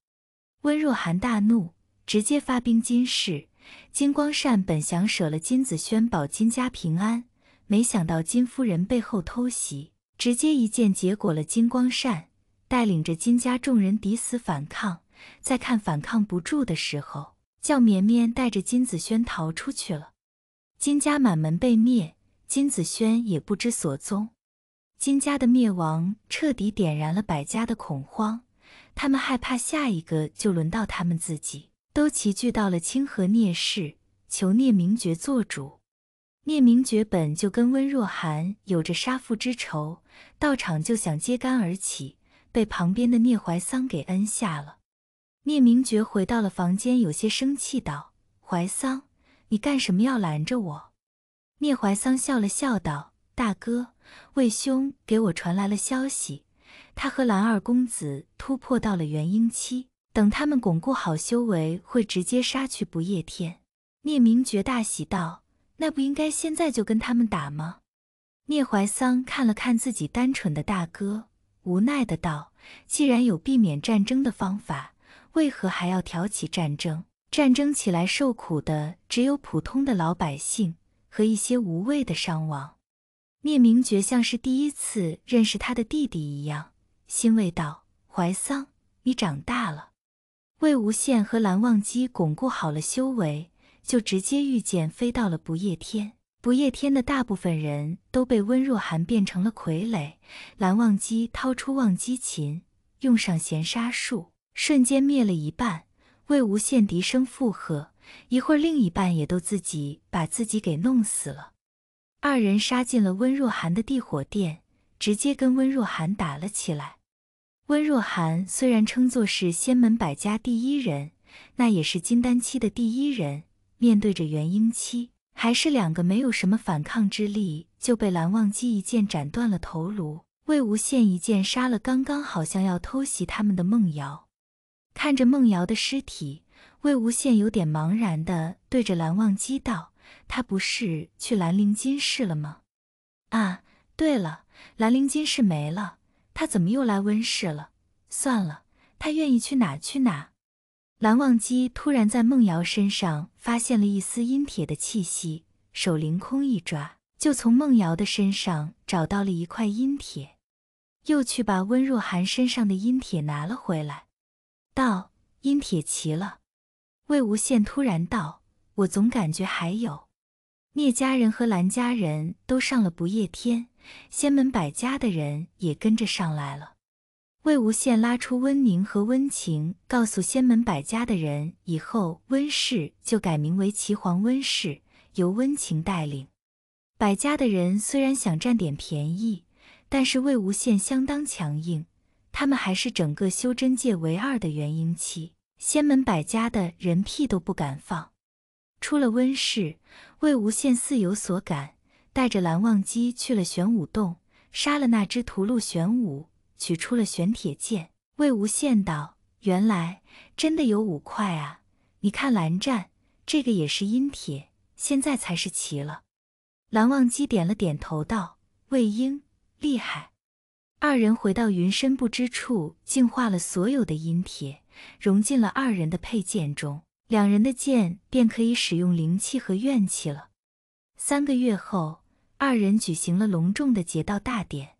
S1: 温若寒大怒，直接发兵金氏。金光善本想舍了金子轩保金家平安，没想到金夫人背后偷袭，直接一剑结果了金光善。带领着金家众人抵死反抗，在看反抗不住的时候，叫绵绵带着金子轩逃出去了。金家满门被灭，金子轩也不知所踪。金家的灭亡彻底点燃了百家的恐慌，他们害怕下一个就轮到他们自己，都齐聚到了清河聂氏，求聂明觉做主。聂明觉本就跟温若寒有着杀父之仇，到场就想揭竿而起。被旁边的聂怀桑给摁下了。聂明觉回到了房间，有些生气道：“怀桑，你干什么要拦着我？”聂怀桑笑了笑，道：“大哥，魏兄给我传来了消息，他和蓝二公子突破到了元婴期。等他们巩固好修为，会直接杀去不夜天。”聂明觉大喜道：“那不应该现在就跟他们打吗？”聂怀桑看了看自己单纯的大哥。无奈的道：“既然有避免战争的方法，为何还要挑起战争？战争起来，受苦的只有普通的老百姓和一些无谓的伤亡。”聂明觉像是第一次认识他的弟弟一样，欣慰道：“怀桑，你长大了。”魏无羡和蓝忘机巩固好了修为，就直接御剑飞到了不夜天。不夜天的大部分人都被温若寒变成了傀儡。蓝忘机掏出忘机琴，用上弦杀术，瞬间灭了一半。魏无羡笛声附和，一会儿另一半也都自己把自己给弄死了。二人杀进了温若寒的地火殿，直接跟温若寒打了起来。温若寒虽然称作是仙门百家第一人，那也是金丹期的第一人，面对着元婴期。还是两个没有什么反抗之力，就被蓝忘机一剑斩断了头颅。魏无羡一剑杀了刚刚好像要偷袭他们的梦瑶。看着梦瑶的尸体，魏无羡有点茫然的对着蓝忘机道：“他不是去兰陵金氏了吗？”啊，对了，兰陵金氏没了，他怎么又来温氏了？算了，他愿意去哪去哪。蓝忘机突然在梦瑶身上发现了一丝阴铁的气息，手凌空一抓，就从梦瑶的身上找到了一块阴铁，又去把温若寒身上的阴铁拿了回来，道：“阴铁齐了。”魏无羡突然道：“我总感觉还有。”聂家人和蓝家人都上了不夜天，仙门百家的人也跟着上来了。魏无羡拉出温宁和温情，告诉仙门百家的人，以后温氏就改名为齐黄温氏，由温情带领。百家的人虽然想占点便宜，但是魏无羡相当强硬，他们还是整个修真界唯二的元婴期，仙门百家的人屁都不敢放。出了温氏，魏无羡似有所感，带着蓝忘机去了玄武洞，杀了那只屠戮玄武。取出了玄铁剑，魏无羡道：“原来真的有五块啊！你看蓝湛这个也是阴铁，现在才是齐了。”蓝忘机点了点头，道：“魏婴厉害。”二人回到云深不知处，净化了所有的阴铁，融进了二人的佩剑中，两人的剑便可以使用灵气和怨气了。三个月后，二人举行了隆重的结道大典。